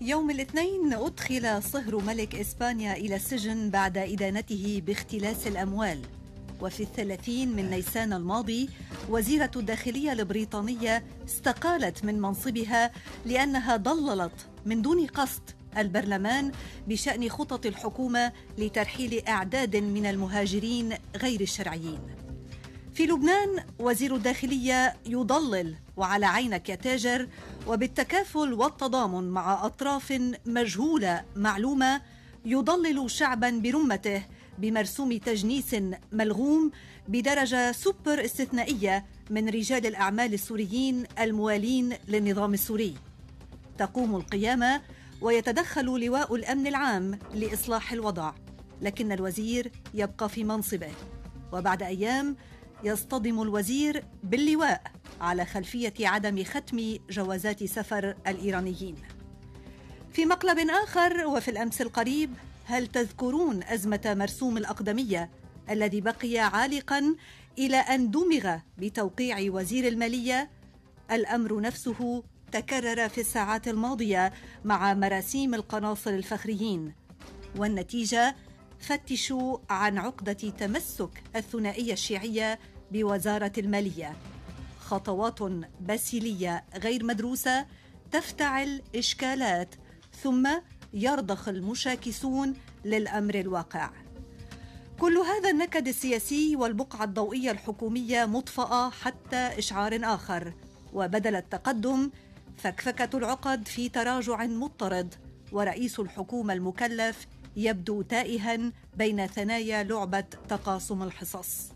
يوم الاثنين أدخل صهر ملك إسبانيا إلى السجن بعد إدانته باختلاس الأموال وفي الثلاثين من نيسان الماضي وزيرة الداخلية البريطانية استقالت من منصبها لأنها ضللت من دون قصد البرلمان بشان خطط الحكومه لترحيل اعداد من المهاجرين غير الشرعيين في لبنان وزير الداخليه يضلل وعلى عينك يا تاجر وبالتكافل والتضامن مع اطراف مجهوله معلومه يضلل شعبا برمته بمرسوم تجنيس ملغوم بدرجه سوبر استثنائيه من رجال الاعمال السوريين الموالين للنظام السوري تقوم القيامه ويتدخل لواء الامن العام لاصلاح الوضع لكن الوزير يبقى في منصبه وبعد ايام يصطدم الوزير باللواء على خلفيه عدم ختم جوازات سفر الايرانيين في مقلب اخر وفي الامس القريب هل تذكرون ازمه مرسوم الاقدميه الذي بقي عالقا الى ان دمغ بتوقيع وزير الماليه الامر نفسه تكرر في الساعات الماضية مع مراسيم القناصل الفخريين والنتيجة فتشوا عن عقدة تمسك الثنائية الشيعية بوزارة المالية خطوات باسيلية غير مدروسة تفتعل إشكالات ثم يرضخ المشاكسون للأمر الواقع كل هذا النكد السياسي والبقعة الضوئية الحكومية مطفأة حتى إشعار آخر وبدل التقدم فكفكة العقد في تراجع مضطرد ورئيس الحكومة المكلف يبدو تائها بين ثنايا لعبة تقاسم الحصص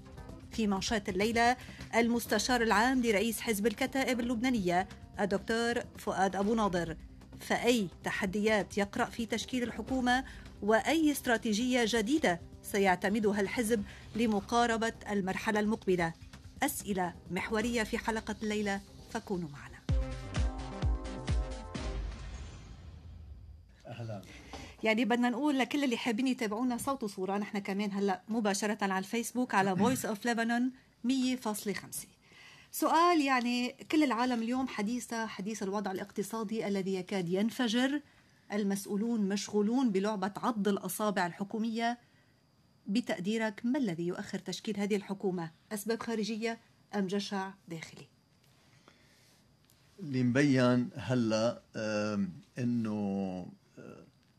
في منشات الليلة المستشار العام لرئيس حزب الكتائب اللبنانية الدكتور فؤاد أبو ناظر فأي تحديات يقرأ في تشكيل الحكومة وأي استراتيجية جديدة سيعتمدها الحزب لمقاربة المرحلة المقبلة أسئلة محورية في حلقة الليلة فكونوا معنا اهلا يعني بدنا نقول لكل اللي حابين يتابعونا صوت وصوره نحن كمان هلا مباشره على الفيسبوك على فويس اوف ليبانون 100.5 سؤال يعني كل العالم اليوم حديثة حديث الوضع الاقتصادي الذي يكاد ينفجر المسؤولون مشغولون بلعبة عض الأصابع الحكومية بتقديرك ما الذي يؤخر تشكيل هذه الحكومة أسباب خارجية أم جشع داخلي اللي مبين هلا انه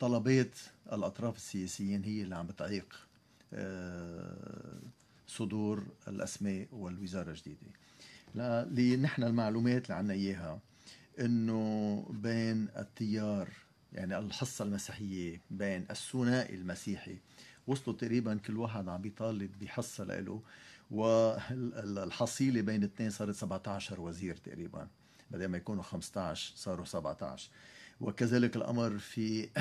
طلبات الأطراف السياسيين هي اللي عم بتعيق آه، صدور الأسماء والوزارة الجديدة اللي نحن المعلومات اللي عنا إياها انه بين التيار يعني الحصة المسيحية بين الثنائي المسيحي وصلوا تقريبا كل واحد عم بيطالب بحصة له والحصيلة بين الاثنين صارت 17 وزير تقريبا بدل ما يكونوا 15 صاروا 17 وكذلك الأمر في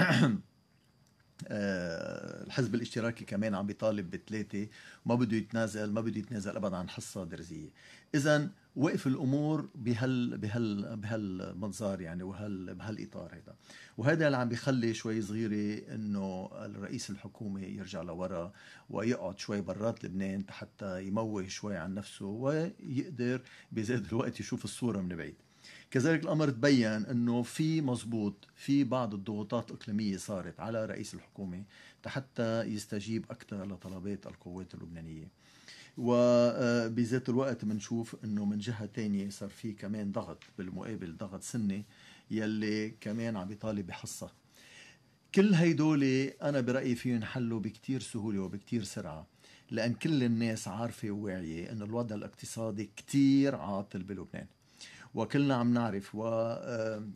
آه، الحزب الاشتراكي كمان عم بيطالب بثلاثة ما بده يتنازل ما بده يتنازل أبدا عن حصة درزية إذا وقف الأمور بهال بهال بهالمنظار يعني وهال بهالإطار هذا وهذا اللي عم بيخلي شوي صغيرة إنه الرئيس الحكومة يرجع لورا ويقعد شوي برات لبنان حتى يموه شوي عن نفسه ويقدر بزاد الوقت يشوف الصورة من بعيد كذلك الامر تبين انه في مزبوط في بعض الضغوطات الاقليميه صارت على رئيس الحكومه حتى يستجيب اكثر لطلبات القوات اللبنانيه وبذات آه، الوقت بنشوف انه من جهه ثانيه صار في كمان ضغط بالمقابل ضغط سني يلي كمان عم يطالب بحصه كل هيدول انا برايي فيهم حلوا بكتير سهوله وبكتير سرعه لان كل الناس عارفه وواعيه انه الوضع الاقتصادي كتير عاطل بلبنان وكلنا عم نعرف وحاكم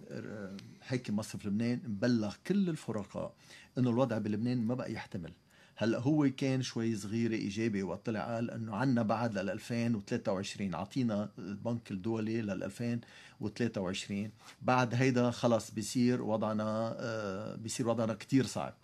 مصرف لبنان مبلغ كل الفرقاء انه الوضع بلبنان ما بقى يحتمل هلا هو كان شوي صغير ايجابي وطلع قال انه عنا بعد لل 2023 عطينا البنك الدولي لل 2023 بعد هيدا خلص بصير وضعنا آه، بصير وضعنا كثير صعب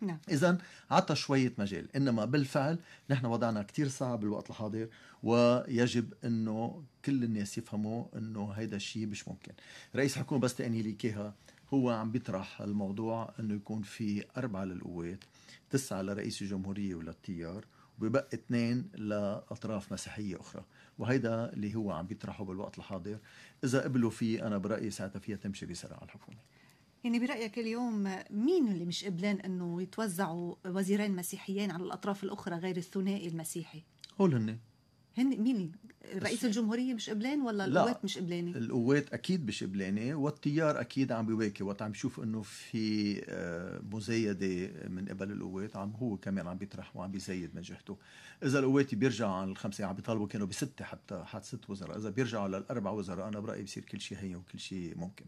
نعم. اذا عطى شويه مجال انما بالفعل نحن وضعنا كثير صعب بالوقت الحاضر ويجب انه كل الناس يفهموا انه هيدا الشيء مش ممكن رئيس الحكومه بس تاني ليكيها هو عم بيطرح الموضوع انه يكون في اربعه للقوات تسعه لرئيس الجمهوريه وللتيار وبيبقى اثنين لاطراف مسيحيه اخرى وهيدا اللي هو عم بيطرحه بالوقت الحاضر اذا قبلوا فيه انا برايي ساعتها فيها تمشي بسرعه الحكومه يعني برأيك اليوم مين اللي مش قبلان أنه يتوزعوا وزيرين مسيحيين على الأطراف الأخرى غير الثنائي المسيحي؟ هول هن هن مين رئيس الجمهوريه مش قبلان ولا القوات مش قبلانه؟ القوات اكيد مش قبلانه والتيار اكيد عم بيواكي وقت عم بشوف انه في آه، مزايده من قبل القوات عم هو كمان عم بيطرح وعم بيزايد من جهته اذا القوات بيرجعوا عن الخمسه عم بيطالبوا كانوا بسته حتى حتى ست وزراء اذا بيرجعوا للاربع وزراء انا برايي بصير كل شيء هين وكل شيء ممكن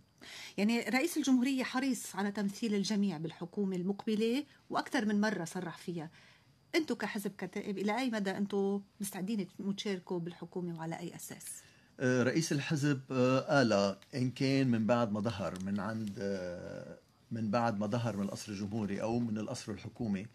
يعني رئيس الجمهوريه حريص على تمثيل الجميع بالحكومه المقبله واكثر من مره صرح فيها انتم كحزب كتائب الى اي مدى انتم مستعدين تشاركوا بالحكومه وعلى اي اساس؟ آه، رئيس الحزب آه، قال ان كان من بعد ما ظهر من عند آه، من بعد ما ظهر من القصر الجمهوري او من القصر الحكومي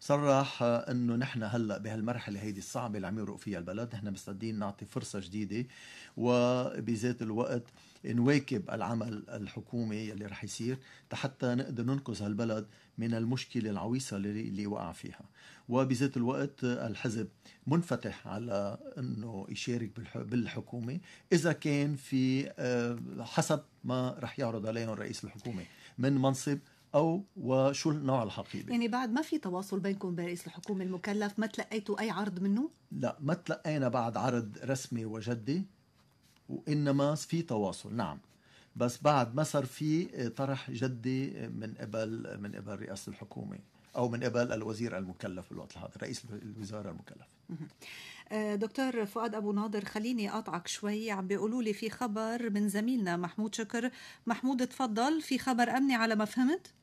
صرح انه نحن هلا بهالمرحله هيدي الصعبه اللي عم يمرق فيها البلد نحن مستعدين نعطي فرصه جديده وبذات الوقت نواكب العمل الحكومي اللي رح يصير حتى نقدر ننقذ هالبلد من المشكلة العويصة اللي وقع فيها وبذات الوقت الحزب منفتح على أنه يشارك بالحكومة إذا كان في آه، حسب ما رح يعرض عليهم رئيس الحكومة من منصب او وشو نوع الحقيبه يعني بعد ما في تواصل بينكم برئيس الحكومه المكلف ما تلقيتوا اي عرض منه لا ما تلقينا بعد عرض رسمي وجدي وانما في تواصل نعم بس بعد ما صار في طرح جدي من قبل من قبل رئاسه الحكومه او من قبل الوزير المكلف بالوقت الحاضر رئيس الوزاره المكلف آه، دكتور فؤاد ابو ناظر خليني اقطعك شوي عم بيقولوا لي في خبر من زميلنا محمود شكر محمود تفضل في خبر امني على ما فهمت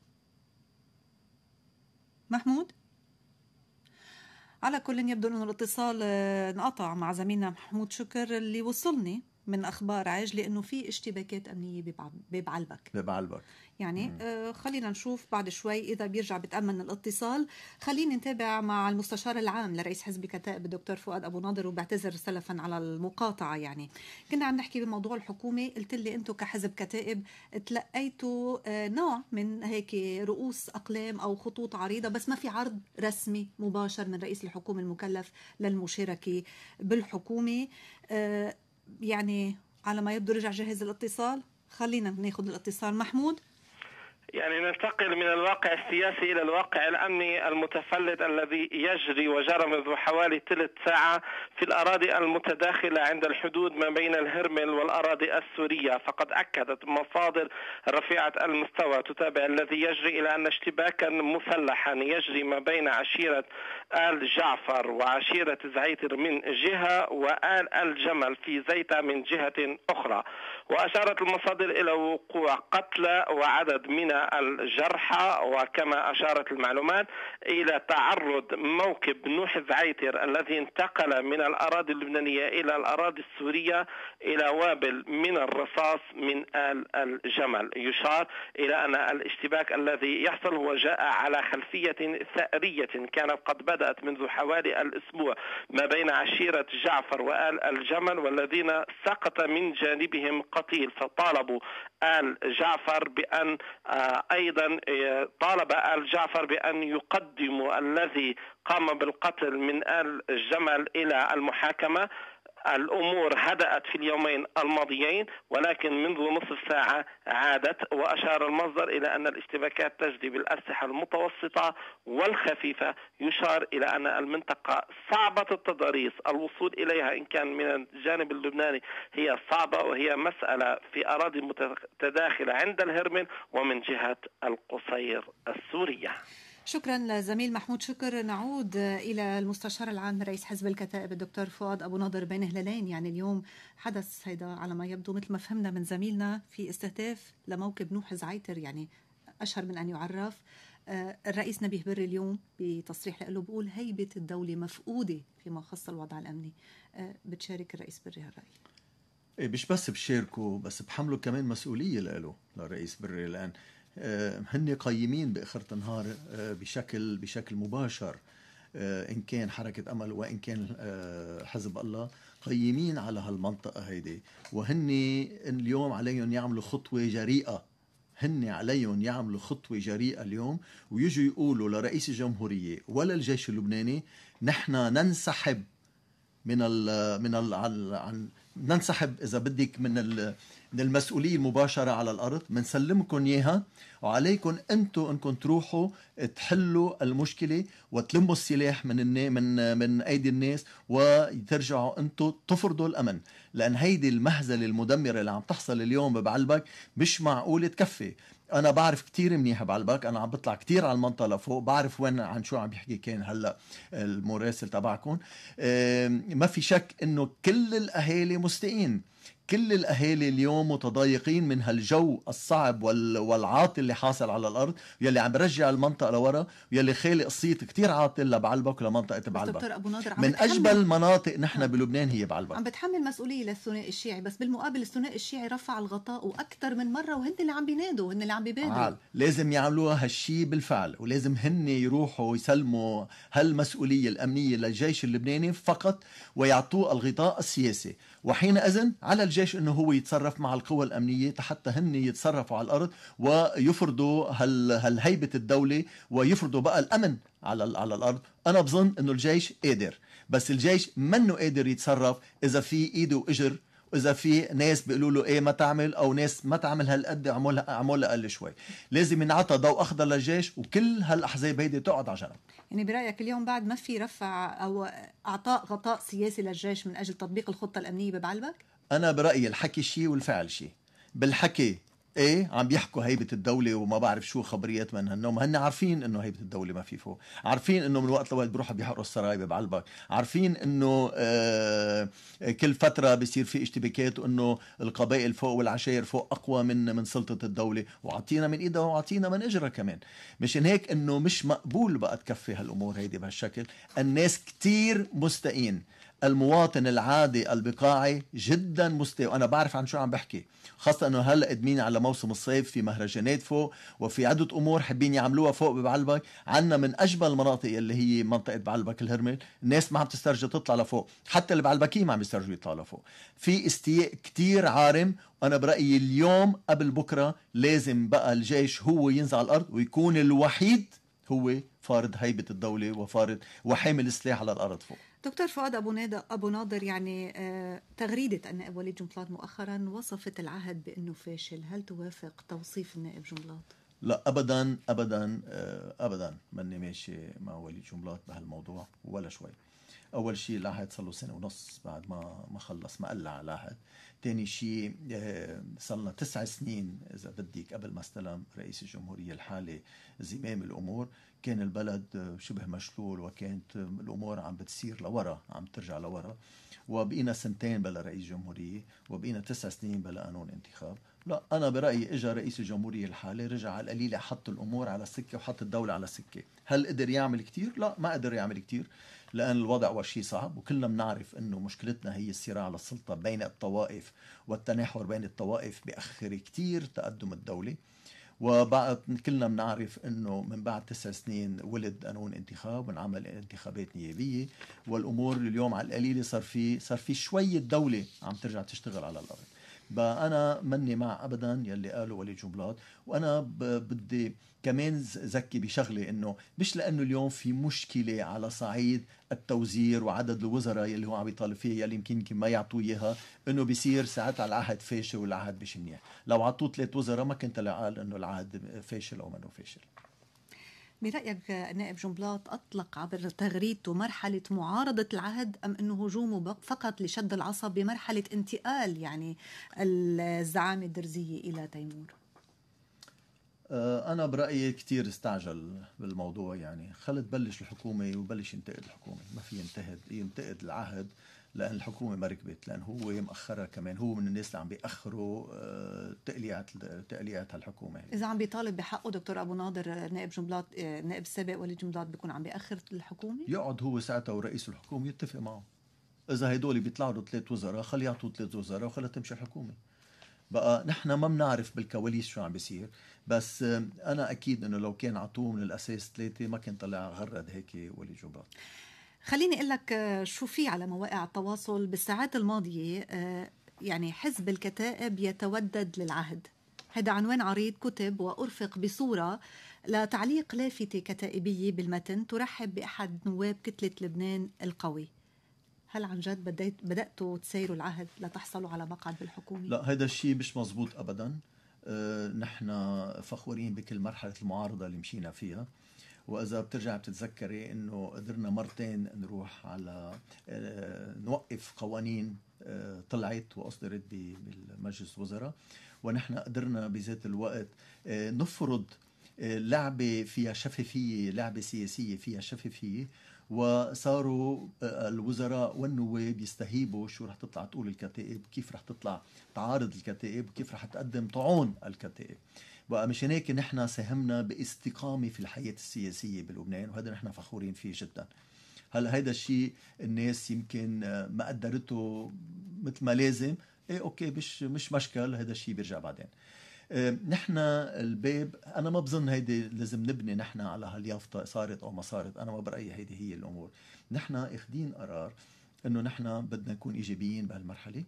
محمود على كل يبدو انه الاتصال آه، انقطع مع زميلنا محمود شكر اللي وصلني من اخبار عاجله انه في اشتباكات امنيه ببعلبك ببعلبك يعني آه خلينا نشوف بعد شوي اذا بيرجع بتامن الاتصال خلينا نتابع مع المستشار العام لرئيس حزب كتائب الدكتور فؤاد ابو ناظر وبعتذر سلفا على المقاطعه يعني كنا عم نحكي بموضوع الحكومه قلت لي انتم كحزب كتائب تلقيتوا آه نوع من هيك رؤوس اقلام او خطوط عريضه بس ما في عرض رسمي مباشر من رئيس الحكومه المكلف للمشاركه بالحكومه آه يعني على ما يبدو رجع جهز الاتصال خلينا ناخذ الاتصال محمود يعني ننتقل من الواقع السياسي إلى الواقع الأمني المتفلت الذي يجري وجرى منذ حوالي ثلث ساعة في الأراضي المتداخلة عند الحدود ما بين الهرمل والأراضي السورية فقد أكدت مصادر رفيعة المستوى تتابع الذي يجري إلى أن اشتباكا مسلحا يجري ما بين عشيرة آل جعفر وعشيرة زعيتر من جهة وآل الجمل في زيتة من جهة أخرى وأشارت المصادر إلى وقوع قتلى وعدد من الجرحى وكما أشارت المعلومات إلى تعرض موكب نوح زعيتر الذي انتقل من الأراضي اللبنانية إلى الأراضي السورية إلى وابل من الرصاص من آل الجمل يشار إلى أن الاشتباك الذي يحصل هو جاء على خلفية ثأرية كانت قد بدأ بدأت منذ حوالي الأسبوع ما بين عشيرة جعفر وآل الجمل والذين سقط من جانبهم قتيل فطالبوا آل جعفر بأن آه، أيضا آه، طالب آل جعفر بأن يقدموا الذي قام بالقتل من آل الجمل إلى المحاكمة الأمور هدأت في اليومين الماضيين ولكن منذ نصف ساعة عادت وأشار المصدر إلى أن الاشتباكات تجري بالأسلحة المتوسطة والخفيفة يشار إلى أن المنطقة صعبة التضاريس الوصول إليها إن كان من الجانب اللبناني هي صعبة وهي مسألة في أراضي متداخلة عند الهرمل ومن جهة القصير السورية شكرا للزميل محمود شكر نعود الى المستشار العام رئيس حزب الكتائب الدكتور فؤاد ابو نضر بين هلالين يعني اليوم حدث هيدا على ما يبدو مثل ما فهمنا من زميلنا في استهداف لموكب نوح زعيتر يعني اشهر من ان يعرف آه، الرئيس نبيه بري اليوم بتصريح له بقول هيبه الدوله مفقوده فيما يخص الوضع الامني آه، بتشارك الرئيس بري هالراي ايه مش بس بشاركه بس بحمله كمان مسؤوليه لإله للرئيس بري لان آه، هن قيمين باخره النهار آه، بشكل بشكل مباشر آه، ان كان حركه امل وان كان حزب الله قيمين على هالمنطقه هيدي وهن اليوم عليهم يعملوا خطوه جريئه هن عليهم يعملوا خطوة جريئة اليوم ويجوا يقولوا لرئيس الجمهورية ولا الجيش اللبناني نحن ننسحب من ال من ال عن ننسحب اذا بدك من ال من المسؤولية المباشرة على الأرض بنسلمكم إياها وعليكم أنتم أنكم تروحوا تحلوا المشكلة وتلموا السلاح من النا... من من أيدي الناس وترجعوا أنتم تفرضوا الأمن لأن هيدي المهزلة المدمرة اللي عم تحصل اليوم بعلبك مش معقولة تكفي انا بعرف كتير منيح بعلبك انا عم بطلع كتير على المنطقه لفوق بعرف وين عن شو عم يحكي كان هلا المراسل تبعكم ما في شك انه كل الاهالي مستقين كل الاهالي اليوم متضايقين من هالجو الصعب والعاطل اللي حاصل على الارض يلي عم برجع المنطقه لورا يلي خالق صيت كتير عاطل لبعلبك ولمنطقه بعلبك دكتور ابو نادر عم من اجمل مناطق نحن آه. بلبنان هي بعلبك عم بتحمل مسؤوليه للثنائي الشيعي بس بالمقابل الثنائي الشيعي رفع الغطاء واكثر من مره وهن اللي عم بينادوا وهن اللي عم بيبادروا آه، لازم يعملوها هالشي بالفعل ولازم هن يروحوا يسلموا هالمسؤوليه الامنيه للجيش اللبناني فقط ويعطوه الغطاء السياسي وحينئذ على الجيش انه هو يتصرف مع القوى الامنيه حتى هن يتصرفوا على الارض ويفرضوا هالهيبه الدوله ويفرضوا بقى الامن على على الارض انا بظن انه الجيش قادر بس الجيش منه قادر يتصرف اذا في ايده واجر واذا في ناس بيقولوا له ايه ما تعمل او ناس ما تعمل هالقد اعملها اعملها اقل شوي لازم ينعطى ضوء اخضر للجيش وكل هالاحزاب هيدي تقعد على جنب يعني برايك اليوم بعد ما في رفع او اعطاء غطاء سياسي للجيش من اجل تطبيق الخطه الامنيه ببعلبك انا برايي الحكي شيء والفعل شيء بالحكي ايه عم بيحكوا هيبه الدوله وما بعرف شو خبريات من هالنوع هن عارفين انه هيبه الدوله ما في فوق عارفين انه من وقت لوقت بيروحوا بيحرقوا السرايب بعلبك عارفين انه آه كل فتره بصير في اشتباكات وانه القبائل فوق والعشائر فوق اقوى من من سلطه الدوله وعطينا من ايدها وعطينا من اجرها كمان مشان هيك انه مش مقبول بقى تكفي هالامور هيدي بهالشكل الناس كتير مستقين المواطن العادي البقاعي جدا مستوى وانا بعرف عن شو عم بحكي خاصه انه هلا ادمين على موسم الصيف في مهرجانات فوق وفي عده امور حابين يعملوها فوق ببعلبك عنا من اجمل المناطق اللي هي منطقه بعلبك الهرمل الناس ما عم تسترجي تطلع لفوق حتى اللي بعلبكي ما عم يسترجوا يطلعوا لفوق في استياء كتير عارم وانا برايي اليوم قبل بكره لازم بقى الجيش هو ينزل على الارض ويكون الوحيد هو فارض هيبه الدوله وفارض وحامل السلاح على الارض فوق دكتور فؤاد أبو نادر أبو ناظر يعني آه، تغريدة النائب وليد جنبلاط مؤخرا وصفت العهد بأنه فاشل هل توافق توصيف النائب جنبلاط؟ لا ابدا ابدا آه، ابدا ماني ماشي مع وليد جنبلاط بهالموضوع ولا شوي اول شيء العهد صار له سنه ونص بعد ما ما خلص ما قلع العهد ثاني شيء آه، صار لنا تسع سنين اذا بدك قبل ما استلم رئيس الجمهوريه الحالي زمام الامور كان البلد آه، شبه مشلول وكانت آه، الامور عم بتصير لورا عم ترجع لورا وبقينا سنتين بلا رئيس جمهوريه وبقينا تسع سنين بلا قانون انتخاب لا انا برايي اجى رئيس الجمهوريه الحالي رجع على القليله حط الامور على سكه وحط الدوله على سكه هل قدر يعمل كثير لا ما قدر يعمل كثير لأن الوضع وشي صعب وكلنا بنعرف أنه مشكلتنا هي الصراع على السلطة بين الطوائف والتناحر بين الطوائف بأخر كتير تقدم الدولة وبعد كلنا بنعرف انه من بعد تسع سنين ولد قانون انتخاب وانعمل انتخابات نيابيه والامور اليوم على القليله صار في صار في شويه دوله عم ترجع تشتغل على الارض بقى انا مني مع ابدا يلي قالوا ولي جملات وانا بدي كمان زكي بشغله انه مش لانه اليوم في مشكله على صعيد التوزير وعدد الوزراء يلي هو عم يطالب فيها يلي يمكن يمكن ما يعطوه اياها انه بيصير ساعتها العهد فاشل والعهد مش منيح، لو عطوه ثلاث وزراء ما كنت قال انه العهد فاشل او منه فاشل. برأيك نائب جنبلاط أطلق عبر تغريدته مرحلة معارضة العهد أم أنه هجومه فقط لشد العصب بمرحلة انتقال يعني الزعامة الدرزية إلى تيمور؟ آه، انا برايي كثير استعجل بالموضوع يعني خلي تبلش الحكومه وبلش ينتقد الحكومه ما في ينتقد ينتقد العهد لان الحكومه ما ركبت لان هو مأخرها كمان هو من الناس اللي عم بيأخروا آه، تقليعات تقليعات هالحكومه اذا عم بيطالب بحقه دكتور ابو ناظر نائب جملات آه، نائب السابق وليد جملات بيكون عم بيأخر الحكومه يقعد هو ساعتها ورئيس الحكومه يتفق معه اذا هدول بيطلعوا له ثلاث وزراء خليه يعطوا ثلاث وزراء وخلي تمشي الحكومه بقى نحن ما بنعرف بالكواليس شو عم بيصير بس آه، انا اكيد انه لو كان عطوه من الاساس ثلاثه ما كان طلع غرد هيك ولي جبران خليني اقول لك آه، شو في على مواقع التواصل بالساعات الماضيه آه، يعني حزب الكتائب يتودد للعهد هذا عنوان عريض كتب وأرفق بصورة لتعليق لافتة كتائبية بالمتن ترحب بأحد نواب كتلة لبنان القوي هل عن جد بدأت بدأتوا تسيروا العهد لتحصلوا على مقعد بالحكومة؟ لا هذا الشيء مش مزبوط أبدا آه، نحن فخورين بكل مرحلة المعارضة اللي مشينا فيها واذا بترجع بتتذكري انه قدرنا مرتين نروح على آه، نوقف قوانين آه، طلعت واصدرت بمجلس الوزراء ونحن قدرنا بذات الوقت نفرض لعبه فيها شفافيه لعبه سياسيه فيها شفافيه وصاروا آه، آه، الوزراء والنواب يستهيبوا شو رح تطلع تقول الكتائب كيف رح تطلع تعارض الكتائب وكيف رح تقدم طعون الكتائب بقى مشان هيك نحن ساهمنا باستقامه في الحياه السياسيه بلبنان وهذا نحن فخورين فيه جدا هلا هيدا الشيء الناس يمكن آه، ما قدرته مثل ما لازم ايه اوكي مش مش مشكل هذا الشيء بيرجع بعدين آه، نحن الباب انا ما بظن هيدي لازم نبني نحن على هاليافطه صارت او ما صارت انا ما برايي هيدي هي الامور نحن اخذين قرار انه نحن بدنا نكون ايجابيين بهالمرحله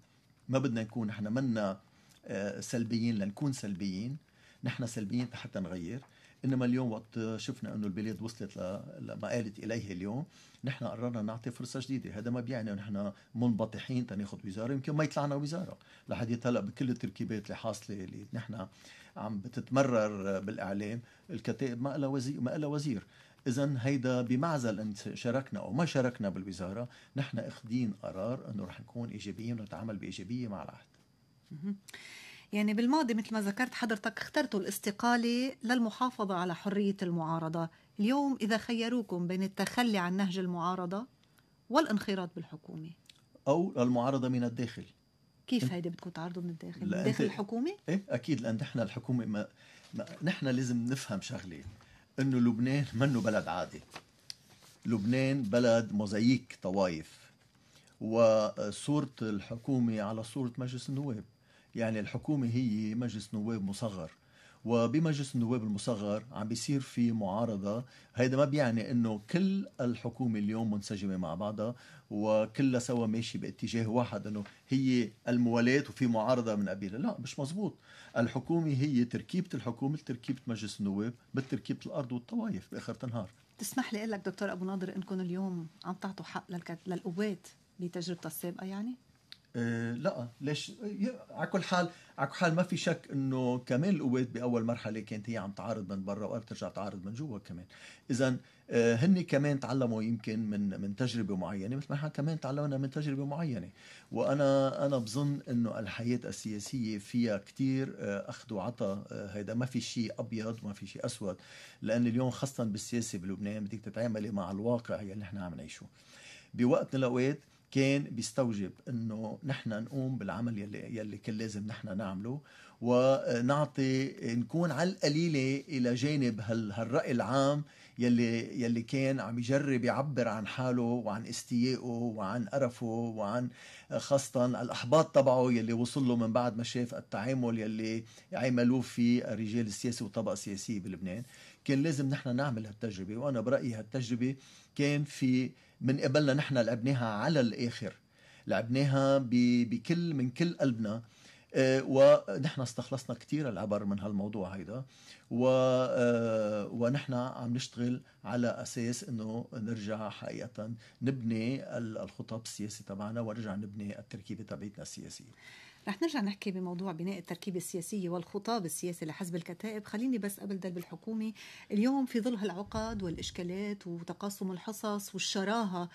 ما بدنا نكون نحن منا آه، سلبيين لنكون سلبيين نحن سلبيين حتى نغير انما اليوم وقت شفنا انه البلاد وصلت لما قالت اليه اليوم نحن قررنا نعطي فرصه جديده هذا ما بيعني نحن منبطحين تناخذ وزاره يمكن ما يطلعنا وزاره لحد هلا بكل التركيبات اللي حاصله اللي نحن عم بتتمرر بالاعلام الكتائب ما لها وزير ما لها وزير اذا هيدا بمعزل ان شاركنا او ما شاركنا بالوزاره نحن اخذين قرار انه رح نكون ايجابيين ونتعامل بايجابيه مع العهد يعني بالماضي مثل ما ذكرت حضرتك اخترتوا الاستقالة للمحافظة على حرية المعارضة اليوم إذا خيروكم بين التخلي عن نهج المعارضة والانخراط بالحكومة أو المعارضة من الداخل كيف هيدي بدكم تعرضوا من الداخل؟ من داخل الحكومة؟ ايه اكيد لان نحن الحكومة ما, ما نحن لازم نفهم شغلة انه لبنان منه بلد عادي لبنان بلد موزاييك طوائف وصورة الحكومة على صورة مجلس النواب يعني الحكومة هي مجلس نواب مصغر وبمجلس النواب المصغر عم بيصير في معارضه هيدا ما بيعني انه كل الحكومه اليوم منسجمه مع بعضها وكلها سوا ماشي باتجاه واحد انه هي الموالاة وفي معارضه من قبيلها لا مش مزبوط الحكومه هي تركيبه الحكومه تركيبه مجلس النواب بتركيبه الارض والطوائف باخر تنهار تسمح لي اقول لك دكتور ابو ناظر انكم اليوم عم تعطوا حق للقوات بتجربتها السابقه يعني آه، لا ليش على كل حال على كل حال ما في شك انه كمان القوات باول مرحله كانت هي عم تعارض من برا وقت ترجع تعارض من جوا كمان اذا آه، هن كمان تعلموا يمكن من من تجربه معينه مثل ما نحن كمان تعلمنا من تجربه معينه وانا انا بظن انه الحياه السياسيه فيها كثير آه، اخذ وعطى هيدا ما في شيء ابيض وما في شيء اسود لان اليوم خاصه بالسياسه بلبنان بدك تتعاملي مع الواقع يلي نحن عم نعيشه بوقت من الاوقات كان بيستوجب انه نحن نقوم بالعمل يلي يلي كان لازم نحن نعمله ونعطي نكون على القليله الى جانب هال هالراي العام يلي يلي كان عم يجرب يعبر عن حاله وعن استيائه وعن قرفه وعن خاصه الاحباط تبعه يلي وصل له من بعد ما شاف التعامل يلي عملوه فيه الرجال السياسي والطبقه السياسيه بلبنان كان لازم نحن نعمل هالتجربه وانا برايي هالتجربه كان في من قبلنا نحن لعبناها على الاخر لعبناها بكل من كل قلبنا آه، ونحن استخلصنا كثير العبر من هالموضوع هيدا و آه، ونحن عم نشتغل على اساس انه نرجع حقيقه نبني الخطب السياسيه تبعنا ونرجع نبني التركيبه تبعتنا السياسيه رح نرجع نحكي بموضوع بناء التركيبة السياسية والخطاب السياسي لحزب الكتائب خليني بس قبل درب بالحكومة اليوم في ظل هالعقد والإشكالات وتقاسم الحصص والشراهة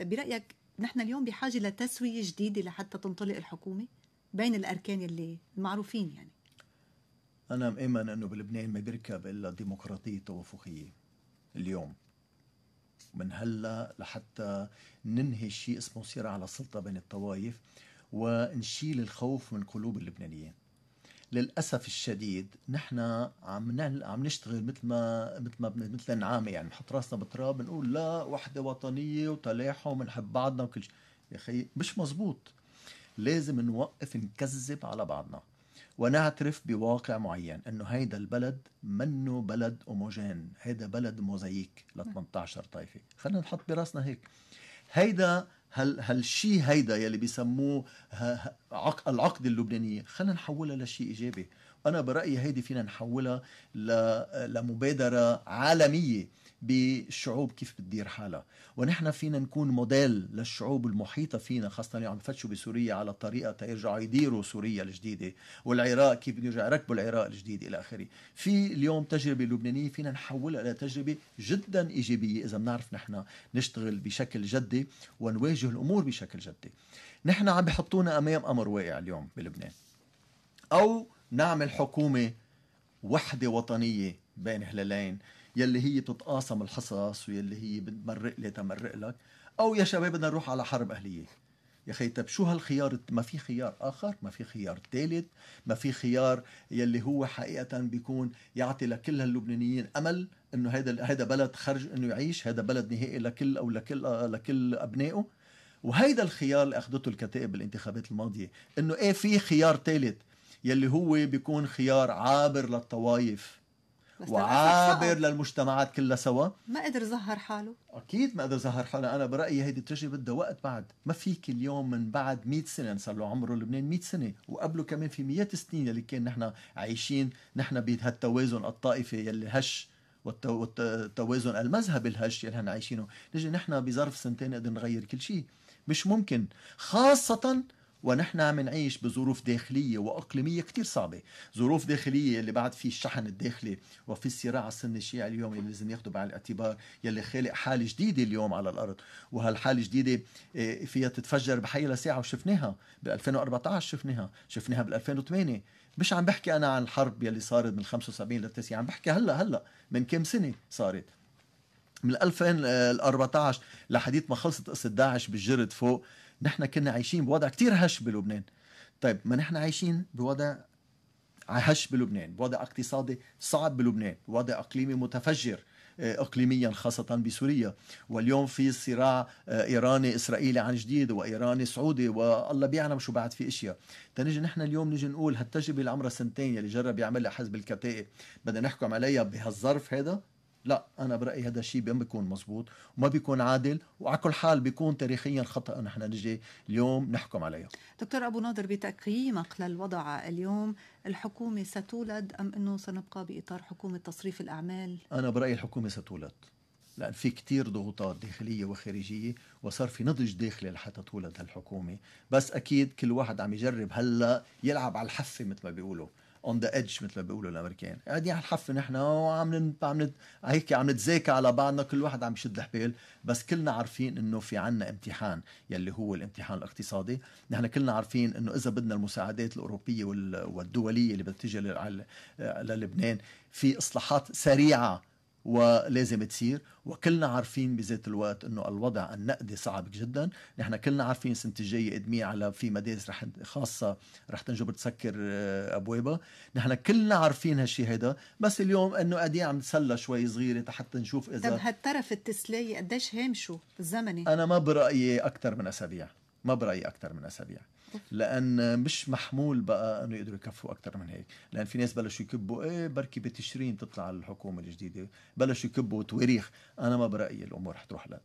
برأيك نحن اليوم بحاجة لتسوية جديدة لحتى تنطلق الحكومة بين الأركان اللي معروفين يعني أنا مأمن أنه بلبنان ما بيركب إلا ديمقراطية توافقية اليوم من هلا لحتى ننهي شيء اسمه صراع على السلطة بين الطوائف ونشيل الخوف من قلوب اللبنانيين للاسف الشديد نحن عم عم نشتغل مثل ما مثل ما مثل النعامه يعني نحط راسنا بالتراب بنقول لا وحده وطنيه وتلاحم وبنحب بعضنا وكل شيء يا اخي مش مزبوط لازم نوقف نكذب على بعضنا ونعترف بواقع معين انه هيدا البلد منه بلد اوموجين هيدا بلد موزايك ل 18 نعم. طائفه خلينا نحط براسنا هيك هيدا هل هالشيء هيدا يلي بيسموه العقد اللبنانيه خلينا نحولها لشيء ايجابي انا برايي هيدي فينا نحولها لمبادره عالميه بالشعوب كيف بتدير حالها ونحن فينا نكون موديل للشعوب المحيطة فينا خاصة اللي عم يفتشوا بسوريا على طريقة تيرجعوا يديروا سوريا الجديدة والعراق كيف بده يرجع يركبوا العراق الجديد إلى آخره في اليوم تجربة لبنانية فينا نحولها إلى تجربة جدا إيجابية إذا بنعرف نحن نشتغل بشكل جدي ونواجه الأمور بشكل جدي نحن عم بحطونا أمام أمر واقع اليوم بلبنان أو نعمل حكومة وحدة وطنية بين هلالين يلي هي بتتقاسم الحصص ويلي هي بتمرق لي تمرق لك أو يا شباب بدنا نروح على حرب أهلية يا اخي طب شو هالخيار ما في خيار اخر ما في خيار ثالث ما في خيار يلي هو حقيقه بيكون يعطي لكل هاللبنانيين امل انه هذا هذا بلد خرج انه يعيش هذا بلد نهائي لكل او لكل لكل ابنائه وهيدا الخيار اللي اخذته الكتائب بالانتخابات الماضيه انه ايه في خيار ثالث يلي هو بيكون خيار عابر للطوائف وعابر للمجتمعات كلها سوا ما قدر ظهر حاله اكيد ما قدر ظهر حاله انا برايي هيدي التجربه بدها وقت بعد ما فيك اليوم من بعد 100 سنه صار له عمره لبنان 100 سنه وقبله كمان في 100 سنين يلي كان نحن عايشين نحن بهالتوازن الطائفي يلي هش والتوازن المذهبي الهش يلي نحن عايشينه نجي نحن بظرف سنتين نقدر نغير كل شيء مش ممكن خاصه ونحن عم نعيش بظروف داخلية وإقليمية كتير صعبة ظروف داخلية اللي بعد في الشحن الداخلي وفي الصراع السني الشيعي اليوم اللي لازم ياخدوا بعين الاعتبار يلي خالق حالة جديدة اليوم على الأرض وهالحالة الجديدة آه، فيها تتفجر بحي لساعة وشفناها بال 2014 شفناها شفناها بال 2008 مش عم بحكي أنا عن الحرب يلي صارت من 75 لل 90 عم بحكي هلا هلا من كم سنة صارت من 2014 آه، لحديت ما خلصت قصة داعش بالجرد فوق نحن كنا عايشين بوضع كتير هش بلبنان طيب ما نحن عايشين بوضع هش بلبنان بوضع اقتصادي صعب بلبنان وضع اقليمي متفجر آه، اقليميا خاصه بسوريا واليوم في صراع آه، ايراني اسرائيلي عن جديد وايراني سعودي والله بيعلم شو بعد في اشياء تنجي نحن اليوم نجي نقول هالتجربه اللي عمرها سنتين اللي جرب يعملها حزب الكتائب بدنا نحكم عليها بهالظرف هذا لا انا برايي هذا الشيء ما بيكون مزبوط وما بيكون عادل وعلى كل حال بيكون تاريخيا خطا نحن نجي اليوم نحكم عليه دكتور ابو ناظر بتقييمك للوضع اليوم الحكومه ستولد ام انه سنبقى باطار حكومه تصريف الاعمال انا برايي الحكومه ستولد لأن في كتير ضغوطات داخلية وخارجية وصار في نضج داخلي لحتى تولد هالحكومة بس أكيد كل واحد عم يجرب هلأ يلعب على الحفة مثل ما بيقولوا اون ذا ايدج مثل ما بيقولوا الامريكان قاعدين على الحفه نحن وعم عم هيك عم نتذاكى على بعضنا كل واحد عم يشد الحبال بس كلنا عارفين انه في عنا امتحان يلي هو الامتحان الاقتصادي نحن كلنا عارفين انه اذا بدنا المساعدات الاوروبيه والدوليه اللي بدها للبنان في اصلاحات سريعه ولازم تصير وكلنا عارفين بذات الوقت انه الوضع النقدي صعب جدا نحن كلنا عارفين السنه الجايه ادمي على في مدارس رح خاصه رح تنجبر تسكر آه، ابوابها نحن كلنا عارفين هالشيء هيدا بس اليوم انه قاعدين عم نتسلى شوي صغيره حتى نشوف اذا طب هالطرف التسلية قديش هامشه الزمني انا ما برايي اكثر من اسابيع ما برايي اكثر من اسابيع لان مش محمول بقى انه يقدروا يكفوا اكثر من هيك لان في ناس بلشوا يكبوا ايه بركي بتشرين تطلع الحكومه الجديده بلشوا يكبوا تواريخ انا ما برايي الامور رح تروح لد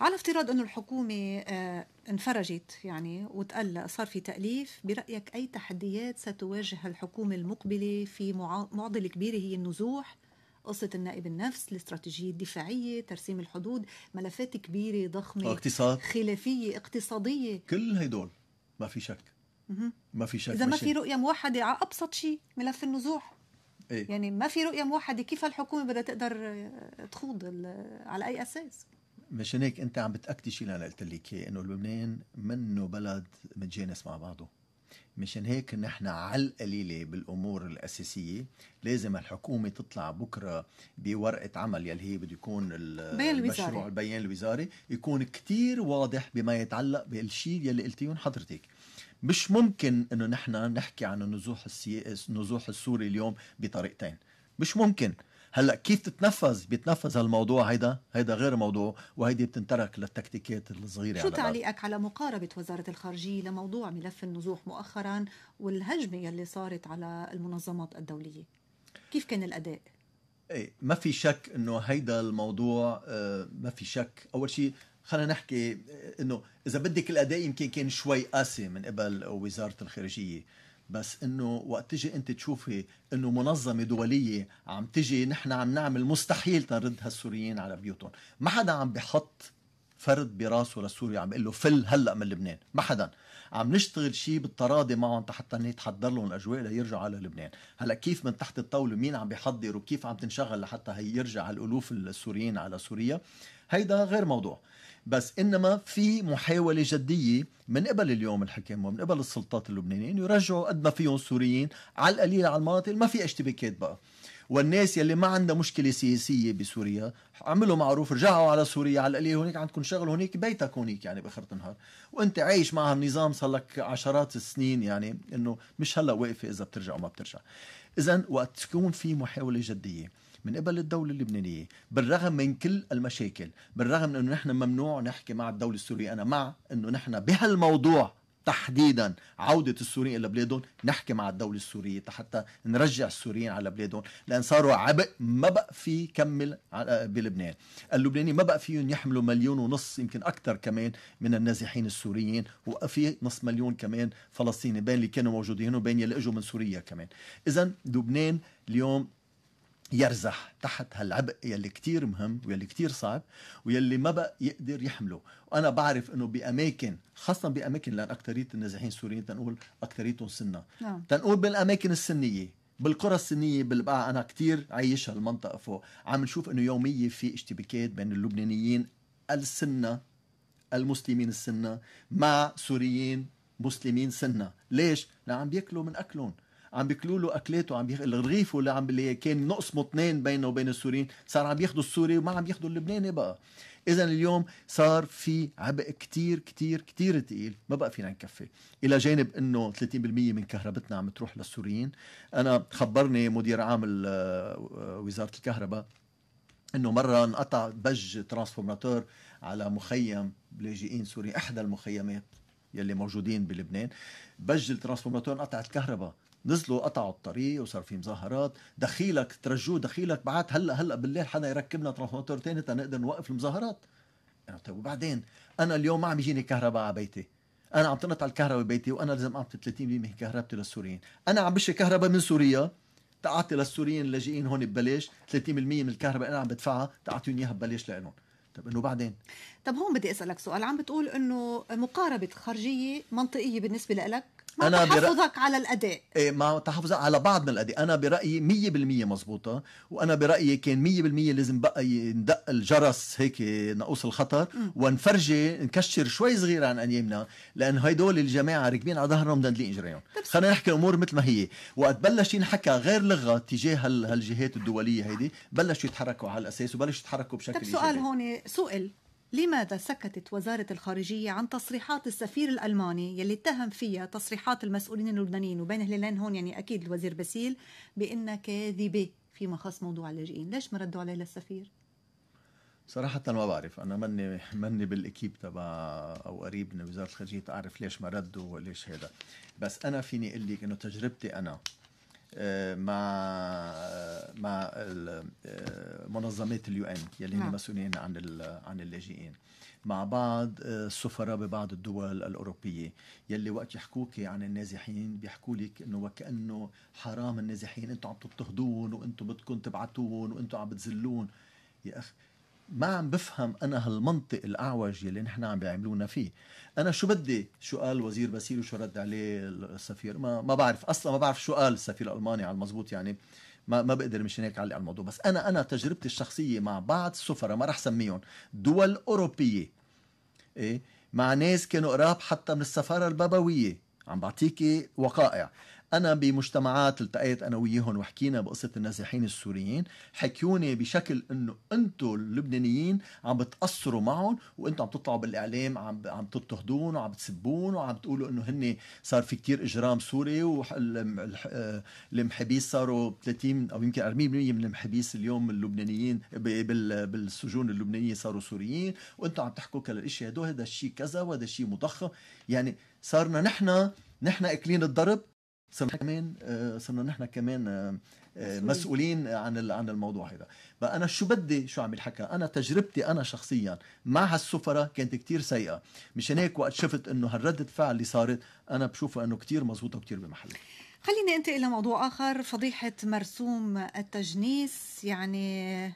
على افتراض انه الحكومه آه، انفرجت يعني وتألى صار في تأليف برأيك أي تحديات ستواجه الحكومة المقبلة في معضلة كبيرة هي النزوح قصه النائب النفس الاستراتيجيه الدفاعيه ترسيم الحدود ملفات كبيره ضخمه آه، اقتصاد خلافيه اقتصاديه كل هدول ما في شك ما في شك اذا ما في رؤيه موحده على ابسط شيء ملف النزوح إيه؟ يعني ما في رؤيه موحده كيف الحكومه بدها تقدر آه، تخوض على اي اساس مشان هيك انت عم بتاكدي شيء اللي انا قلت لك انه لبنان منه بلد متجانس مع بعضه مشان هيك نحن على القليلة بالأمور الأساسية لازم الحكومة تطلع بكرة بورقة عمل يلي هي بده يكون المشروع البيان الوزاري يكون كتير واضح بما يتعلق بالشيء يلي قلتيهم حضرتك مش ممكن انه نحن نحكي عن النزوح السي... النزوح السوري اليوم بطريقتين مش ممكن هلا كيف تتنفذ بيتنفذ هالموضوع هيدا هيدا غير موضوع وهيدي بتنترك للتكتيكات الصغيره شو على تعليقك على مقاربه وزاره الخارجيه لموضوع ملف النزوح مؤخرا والهجمه يلي صارت على المنظمات الدوليه كيف كان الاداء ايه ما في شك انه هيدا الموضوع آه ما في شك اول شيء خلينا نحكي آه، انه اذا بدك الاداء يمكن كان شوي قاسي من قبل وزاره الخارجيه بس انه وقت تجي انت تشوفي انه منظمه دوليه عم تجي نحن عم نعمل مستحيل تنرد هالسوريين على بيوتهم ما حدا عم بحط فرد براسه لسوريا عم بقول له فل هلا من لبنان ما حدا عم نشتغل شيء بالتراضي معهم حتى يتحضر لهم الاجواء ليرجعوا على لبنان هلا كيف من تحت الطاوله مين عم بيحضر وكيف عم تنشغل لحتى هي يرجع الالوف السوريين على سوريا هيدا غير موضوع بس انما في محاوله جديه من قبل اليوم الحكام ومن قبل السلطات اللبنانيه انه يرجعوا قد ما فيهم سوريين على القليل على المناطق ما في اشتباكات بقى والناس يلي ما عندها مشكله سياسيه بسوريا عملوا معروف رجعوا على سوريا على القليل هناك عندكم شغل هناك بيتك هناك يعني باخر النهار وانت عايش مع هالنظام صار لك عشرات السنين يعني انه مش هلا واقفه اذا بترجع وما بترجع اذا وقت تكون في محاوله جديه من قبل الدولة اللبنانية بالرغم من كل المشاكل بالرغم من أنه نحن ممنوع نحكي مع الدولة السورية أنا مع أنه نحن بهالموضوع تحديدا عودة السوريين إلى بلادهم نحكي مع الدولة السورية حتى نرجع السوريين على بلادهم لأن صاروا عبء ما بقى في كمل بلبنان اللبناني ما بقى فيهم يحملوا مليون ونص يمكن أكثر كمان من النازحين السوريين وفي نص مليون كمان فلسطيني بين اللي كانوا موجودين وبين اللي اجوا من سوريا كمان إذا لبنان اليوم يرزح تحت هالعبء يلي كتير مهم ويلي كتير صعب ويلي ما بقى يقدر يحمله وأنا بعرف أنه بأماكن خاصة بأماكن لأن أكترية النازحين السوريين تنقول أكتريتهم سنة نعم. تنقول بالأماكن السنية بالقرى السنية بالبقاع أنا كتير عايشها المنطقة فوق عم نشوف أنه يومية في اشتباكات بين اللبنانيين السنة المسلمين السنة مع سوريين مسلمين سنة ليش؟ لأن عم بياكلوا من أكلهم عم بياكلوا له اكلاته عم بيخ... الرغيف اللي عم اللي كان نقص اثنين بينه وبين السوريين صار عم ياخذوا السوري وما عم ياخذوا اللبناني بقى اذا اليوم صار في عبء كتير كتير كتير ثقيل ما بقى فينا نكفي الى جانب انه 30% من كهربتنا عم تروح للسوريين انا خبرني مدير عام آه، وزاره الكهرباء انه مره انقطع بج ترانسفورماتور على مخيم لاجئين سوري احدى المخيمات يلي موجودين بلبنان بج الترانسفورماتور انقطعت الكهرباء نزلوا قطعوا الطريق وصار في مظاهرات دخيلك ترجوه دخيلك بعت هلا هلا بالليل حدا يركبنا ترانسفورمر ثاني تنقدر نوقف المظاهرات يعني طيب وبعدين انا اليوم ما عم يجيني كهرباء على بيتي انا عم تنقطع الكهرباء ببيتي وانا لازم اعطي 30% من كهربتي للسوريين انا عم بشي كهرباء من سوريا تعطي للسوريين اللاجئين هون ببلاش 30% من الكهرباء انا عم بدفعها تعطيهم اياها ببلاش لهم طب انه بعدين طب هون بدي اسالك سؤال عم بتقول انه مقاربه خارجيه منطقيه بالنسبه لك انا تحفظك برأ... على الاداء ايه ما تحفظك على بعض من الاداء انا برايي 100% مزبوطة وانا برايي كان 100% لازم بقى يندق الجرس هيك نقص الخطر ونفرجي نكشر شوي صغير عن ايامنا لان هدول الجماعه راكبين على ظهرهم دندلين اجريهم خلينا نحكي الامور مثل ما هي وقت بلش ينحكى غير لغه تجاه هالجهات الدوليه هيدي بلشوا يتحركوا على الاساس وبلشوا يتحركوا بشكل طب سؤال هون سؤال لماذا سكتت وزارة الخارجية عن تصريحات السفير الألماني يلي اتهم فيها تصريحات المسؤولين اللبنانيين وبين هلالين هون يعني أكيد الوزير باسيل بأنها كاذبة فيما خص موضوع اللاجئين ليش ما ردوا عليه للسفير؟ صراحة ما بعرف أنا مني مني بالإكيب تبع أو قريب من وزارة الخارجية تعرف ليش ما ردوا وليش هذا بس أنا فيني أقول لك إنه تجربتي أنا آه، مع آه، مع آه، منظمات اليو ان يلي هن نعم. مسؤولين عن عن اللاجئين مع بعض السفراء ببعض الدول الاوروبيه يلي وقت يحكوك عن النازحين بيحكوا لك انه وكانه حرام النازحين انتم عم تضطهدون وانتم بدكم تبعتون وانتم عم بتذلون يا اخي ما عم بفهم انا هالمنطق الاعوج يلي نحن عم بيعملونا فيه انا شو بدي شو قال وزير بسيل وشو رد عليه السفير ما ما بعرف اصلا ما بعرف شو قال السفير الالماني على المزبوط يعني ما ما بقدر مشان هيك علق على الموضوع بس انا انا تجربتي الشخصيه مع بعض السفراء ما رح سميهم دول اوروبيه ايه مع ناس كانوا قراب حتى من السفاره البابويه عم بعطيكي وقائع انا بمجتمعات التقيت انا وياهم وحكينا بقصه النازحين السوريين حكيوني بشكل انه انتم اللبنانيين عم بتاثروا معهم وانتم عم تطلعوا بالاعلام عم عم تضطهدون وعم تسبون وعم تقولوا انه هن صار في كتير اجرام سوري والمحبيس آه، صاروا 30 او يمكن 40% من المحبيس اليوم اللبنانيين بالسجون اللبنانيه صاروا سوريين وانتم عم تحكوا كل الاشياء هدول هذا الشيء كذا وهذا الشيء مضخم يعني صارنا نحن نحن اكلين الضرب صرنا كمان آه، صرنا نحن كمان آه، آه، مسؤولين عن عن الموضوع هذا بقى انا شو بدي شو عم يحكى انا تجربتي انا شخصيا مع هالسفراء كانت كتير سيئه مشان هيك وقت شفت انه هالردة فعل اللي صارت انا بشوفها انه كتير مزبوطه وكتير بمحلها خليني انتقل الى موضوع اخر فضيحه مرسوم التجنيس يعني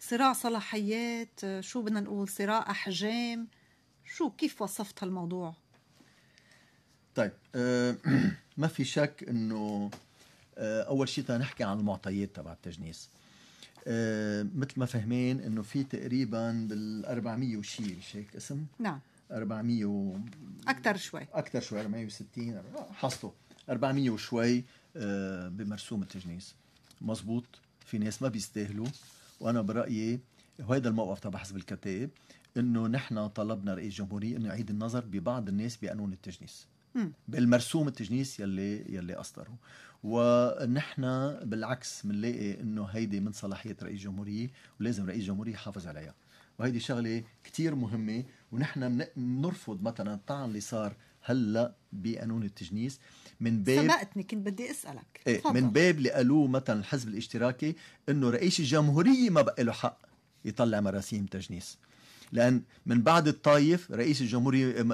صراع صلاحيات شو بدنا نقول صراع احجام شو كيف وصفت هالموضوع طيب ما في شك انه آه، اول شيء تنحكي عن المعطيات تبع التجنيس آه، مثل ما فهمين انه في تقريبا بال 400 وشيء هيك اسم؟ نعم 400 و... اكثر شوي اكثر شوي 460 آه، حصلوا 400 وشوي بمرسوم التجنيس مزبوط في ناس ما بيستاهلوا وانا برايي وهذا الموقف تبع حزب الكتائب انه نحن طلبنا رئيس الجمهوريه انه يعيد النظر ببعض الناس بقانون التجنيس بالمرسوم التجنيس يلي يلي اصدره ونحن بالعكس بنلاقي انه هيدي من صلاحيه رئيس الجمهوريه ولازم رئيس الجمهوريه يحافظ عليها وهيدي شغله كتير مهمه ونحن بنرفض مثلا الطعن اللي صار هلا بقانون التجنيس من باب سبقتني كنت بدي اسالك ايه من باب اللي قالوه مثلا الحزب الاشتراكي انه رئيس الجمهوريه ما بقى له حق يطلع مراسيم تجنيس لان من بعد الطايف رئيس الجمهوريه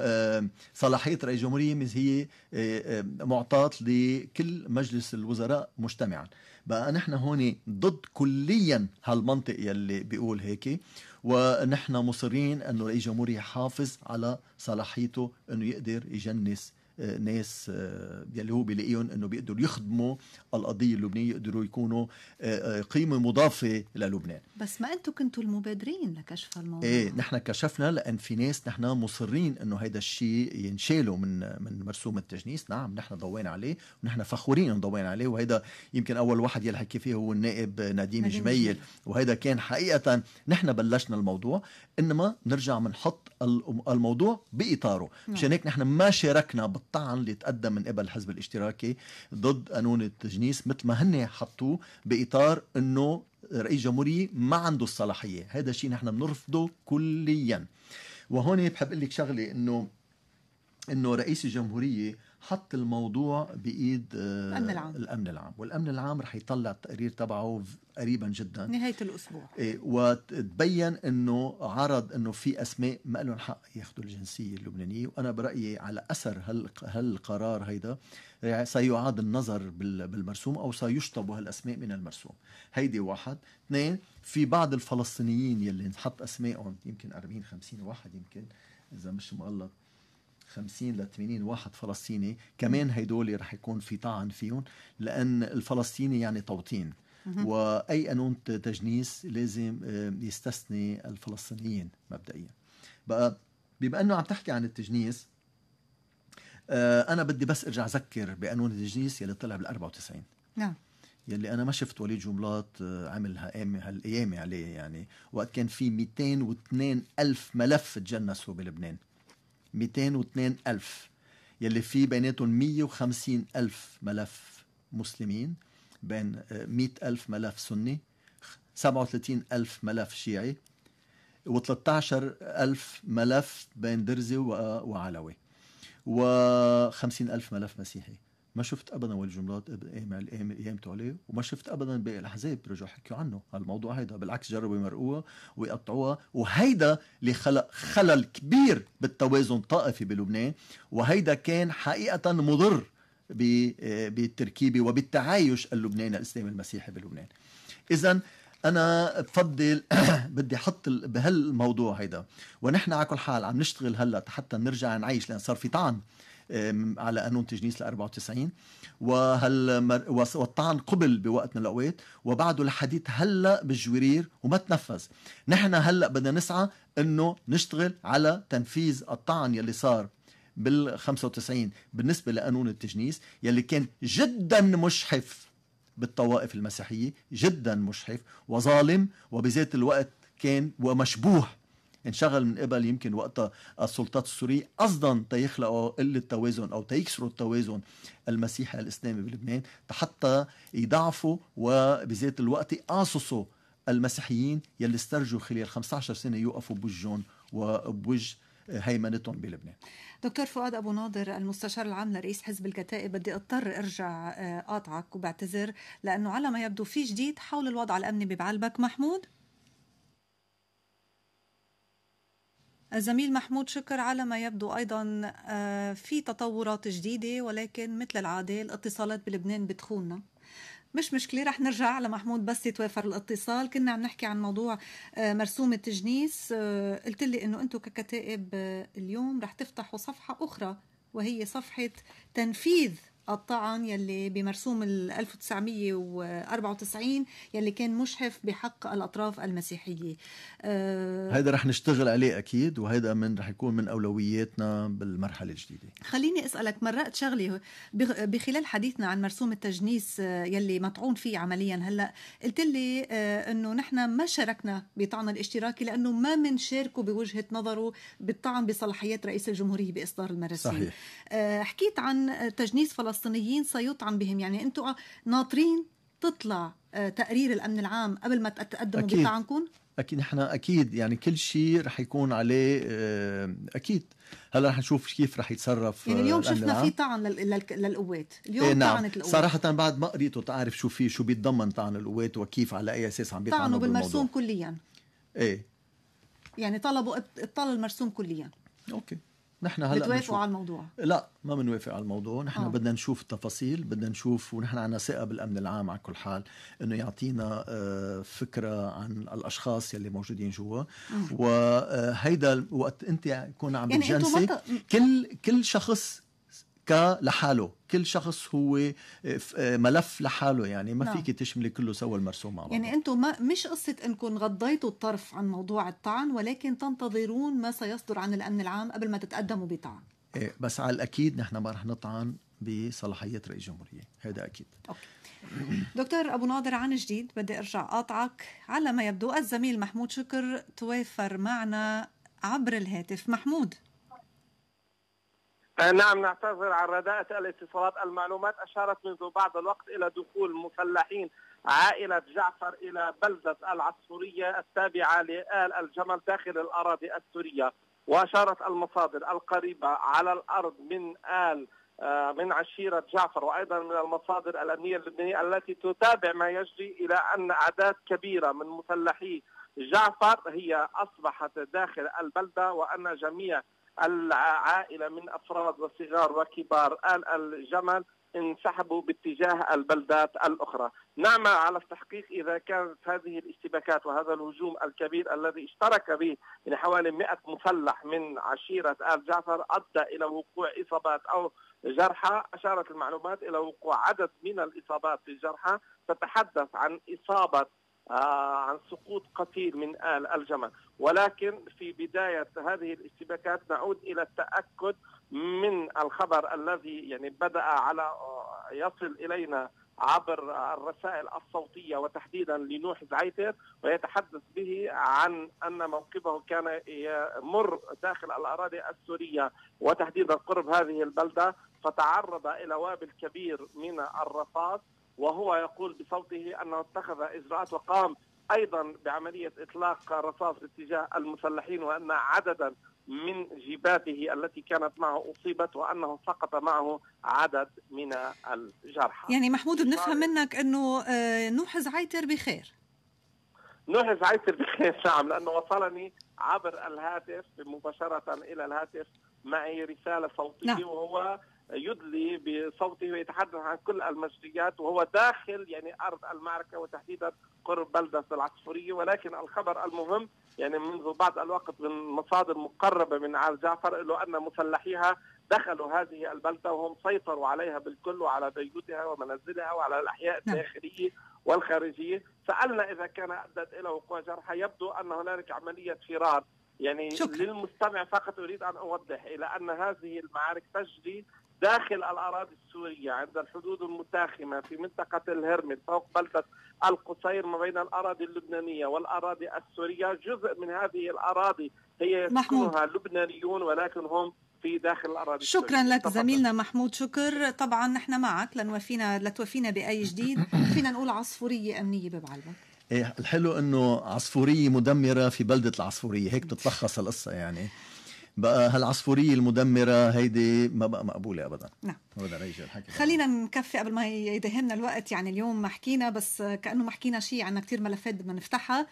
صلاحيه رئيس الجمهوريه هي آه، معطاه لكل مجلس الوزراء مجتمعا بقى نحن هون ضد كليا هالمنطق يلي بيقول هيك ونحن مصرين انه رئيس الجمهوريه حافظ على صلاحيته انه يقدر يجنس ناس آه، يلي هو بيلاقيهم انه بيقدروا يخدموا القضيه اللبنانيه يقدروا يكونوا آه، آه، قيمه مضافه للبنان بس ما انتم كنتوا المبادرين لكشف الموضوع ايه نحن كشفنا لان في ناس نحن مصرين انه هذا الشيء ينشاله من من مرسوم التجنيس نعم نحن ضوينا عليه ونحن فخورين ضوينا عليه وهذا يمكن اول واحد يلي حكي فيه هو النائب نديم جميل وهذا كان حقيقه نحن بلشنا الموضوع انما نرجع بنحط الموضوع باطاره نعم. مشان هيك نحن ما شاركنا الطعن اللي تقدم من قبل الحزب الاشتراكي ضد قانون التجنيس مثل ما هن حطوه باطار انه رئيس جمهوري ما عنده الصلاحية هذا الشيء نحن بنرفضه كليا وهون بحب اقول لك شغله انه انه رئيس الجمهوريه حط الموضوع بايد آه، الامن العام الامن العام والامن العام رح يطلع التقرير تبعه قريبا جدا نهايه الاسبوع إيه وتبين انه عرض انه في اسماء ما لهم حق ياخذوا الجنسيه اللبنانيه وانا برايي على اثر هال هالقرار هيدا سيعاد النظر بالمرسوم او سيشطبوا هالاسماء من المرسوم هيدي واحد اثنين في بعض الفلسطينيين يلي نحط اسمائهم يمكن 40 50 واحد يمكن اذا مش مغلط 50 ل 80 واحد فلسطيني كمان هيدول رح يكون في طعن فيهم لان الفلسطيني يعني توطين واي قانون تجنيس لازم آه، يستثني الفلسطينيين مبدئيا بقى بما انه عم تحكي عن التجنيس آه، انا بدي بس ارجع اذكر بقانون التجنيس يلي طلع بال 94 نعم يلي انا ما شفت وليد جملات آه، عمل هالايام عليه يعني وقت كان في 202 الف ملف تجنسوا بلبنان 202 ألف يلي في بيناتهم 150 ألف ملف مسلمين بين 100 آه، ألف ملف سني 37 ألف ملف شيعي و13 ألف ملف بين درزي آه، وعلوي و50 ألف ملف مسيحي ما شفت ابدا والجملات قيمته إيه إيه إيه عليه وما شفت ابدا باقي الاحزاب رجعوا حكوا عنه هالموضوع هيدا بالعكس جربوا يمرقوها ويقطعوها وهيدا اللي خلق خلل كبير بالتوازن الطائفي بلبنان وهيدا كان حقيقه مضر بالتركيبه وبالتعايش اللبناني الاسلامي المسيحي بلبنان اذا انا بفضل بدي احط بهالموضوع هيدا ونحن على كل حال عم نشتغل هلا حتى نرجع نعيش لان صار في طعن على قانون تجنيس ال 94 وهل والطعن قبل بوقت من الاوقات وبعده الحديث هلا بالجويرير وما تنفذ نحن هلا بدنا نسعى انه نشتغل على تنفيذ الطعن يلي صار بال 95 بالنسبه لقانون التجنيس يلي كان جدا مشحف بالطوائف المسيحيه جدا مشحف وظالم وبذات الوقت كان ومشبوه انشغل من قبل يمكن وقتها السلطات السورية قصدا تيخلقوا قلة توازن أو تيكسروا التوازن المسيحي الإسلامي بلبنان حتى يضعفوا وبذات الوقت قاصصوا المسيحيين يلي استرجوا خلال 15 سنة يوقفوا بوجهن وبوجه هيمنتهم بلبنان دكتور فؤاد ابو ناظر المستشار العام لرئيس حزب الكتائب بدي اضطر ارجع آه، قاطعك وبعتذر لانه على ما يبدو في جديد حول الوضع الامني ببعلبك محمود الزميل محمود شكر على ما يبدو أيضا آه، في تطورات جديدة ولكن مثل العادة الاتصالات بلبنان بتخوننا مش مشكلة رح نرجع لمحمود بس يتوافر الاتصال كنا عم نحكي عن موضوع آه، مرسوم التجنيس آه، قلت لي انه انتم ككتائب اليوم رح تفتحوا صفحة اخرى وهي صفحة تنفيذ الطعن يلي بمرسوم 1994 يلي كان مشحف بحق الأطراف المسيحية هذا آه، رح نشتغل عليه أكيد وهذا من رح يكون من أولوياتنا بالمرحلة الجديدة خليني أسألك مرات شغلة بخلال حديثنا عن مرسوم التجنيس آه، يلي مطعون فيه عمليا هلأ قلت لي آه، أنه نحن ما شاركنا بطعن الاشتراكي لأنه ما منشاركه بوجهة نظره بالطعن بصلاحيات رئيس الجمهورية بإصدار المراسيم صحيح. حكيت عن تجنيس فلسطين الفلسطينيين سيطعن بهم يعني انتم ناطرين تطلع آه، تقرير الامن العام قبل ما تقدموا أكيد. اكيد نحن اكيد يعني كل شيء رح يكون عليه آه، اكيد هلا رح نشوف كيف رح يتصرف يعني اليوم آه، شفنا في طعن للقوات اليوم إيه نعم. طعنت القوات صراحه بعد ما قريته تعرف شو في شو بيتضمن طعن القوات وكيف على اي اساس عم بيطعنوا بالمرسوم كليا ايه يعني طلبوا ابطال المرسوم كليا اوكي نحن هلا بتوافقوا على الموضوع لا ما بنوافق على الموضوع نحن آه. بدنا نشوف التفاصيل بدنا نشوف ونحن عنا ثقه بالامن العام على كل حال انه يعطينا آه، فكره عن الاشخاص يلي موجودين جوا وهيدا آه، وقت انت يكون عم يعني بتجنسك كل كل شخص كلحاله كل شخص هو آه، آه، ملف لحاله يعني ما نعم. فيك تشملي كله سوا المرسوم مع يعني بعض يعني انتم ما مش قصه انكم غضيتوا الطرف عن موضوع الطعن ولكن تنتظرون ما سيصدر عن الامن العام قبل ما تتقدموا بطعن إيه بس على الاكيد نحن ما رح نطعن بصلاحيه رئيس الجمهوريه هذا اكيد أوكي. دكتور ابو ناظر عن جديد بدي ارجع اقاطعك على ما يبدو الزميل محمود شكر توافر معنا عبر الهاتف محمود آه، نعم نعتذر عن رداءة الاتصالات المعلومات أشارت منذ بعض الوقت إلى دخول مسلحين عائلة جعفر إلى بلدة العصفورية التابعة لآل الجمل داخل الأراضي السورية وأشارت المصادر القريبة على الأرض من آل آه، من عشيرة جعفر وأيضا من المصادر الأمنية اللبنانية التي تتابع ما يجري إلى أن أعداد كبيرة من مسلحي جعفر هي أصبحت داخل البلدة وأن جميع العائله من افراد وصغار وكبار ال الجمل انسحبوا باتجاه البلدات الاخرى. نعم على التحقيق اذا كانت هذه الاشتباكات وهذا الهجوم الكبير الذي اشترك به من حوالي 100 مسلح من عشيره ال جعفر ادى الى وقوع اصابات او جرحى اشارت المعلومات الى وقوع عدد من الاصابات في الجرحى تتحدث عن اصابه آه، عن سقوط قتيل من آل الجمل ولكن في بداية هذه الاشتباكات نعود إلى التأكد من الخبر الذي يعني بدأ على آه، يصل إلينا عبر الرسائل الصوتية وتحديدا لنوح زعيتر ويتحدث به عن أن موقفه كان يمر داخل الأراضي السورية وتحديدا قرب هذه البلدة فتعرض إلى وابل كبير من الرصاص وهو يقول بصوته أنه اتخذ إجراءات وقام أيضا بعملية إطلاق رصاص اتجاه المسلحين وأن عددا من جباته التي كانت معه أصيبت وأنه سقط معه عدد من الجرحى يعني محمود بنفهم طيب. منك أنه آه، نوح زعيتر بخير نوح زعيتر بخير نعم لأنه وصلني عبر الهاتف مباشرة إلى الهاتف معي رسالة صوتية نعم. وهو يدلي بصوته ويتحدث عن كل المجديات وهو داخل يعني ارض المعركه وتحديدا قرب بلده العصفوريه ولكن الخبر المهم يعني منذ بعض الوقت من مصادر مقربه من عال جعفر له ان مسلحيها دخلوا هذه البلده وهم سيطروا عليها بالكل وعلى بيوتها ومنازلها وعلى الاحياء نعم. الداخليه والخارجيه، سالنا اذا كان ادت الى وقوع جرحى يبدو ان هنالك عمليه فرار يعني شكرا. للمستمع فقط اريد ان اوضح الى ان هذه المعارك تجري داخل الأراضي السورية عند الحدود المتاخمة في منطقة الهرمل فوق بلدة القصير ما بين الأراضي اللبنانية والأراضي السورية جزء من هذه الأراضي هي يسكنها لبنانيون ولكن هم في داخل الاراضي شكرا لك طبعاً. زميلنا محمود شكر طبعا نحن معك لنوفينا لتوفينا باي جديد فينا نقول عصفوريه امنيه ببعلبك إيه، الحلو انه عصفوريه مدمره في بلده العصفوريه هيك بتتلخص القصه يعني بقى هالعصفورية المدمرة هيدي ما بقى مقبولة أبدا نعم أبدا الحكي خلينا نكفي قبل ما يدهمنا الوقت يعني اليوم ما حكينا بس كأنه ما حكينا شيء عنا كتير ملفات بدنا نفتحها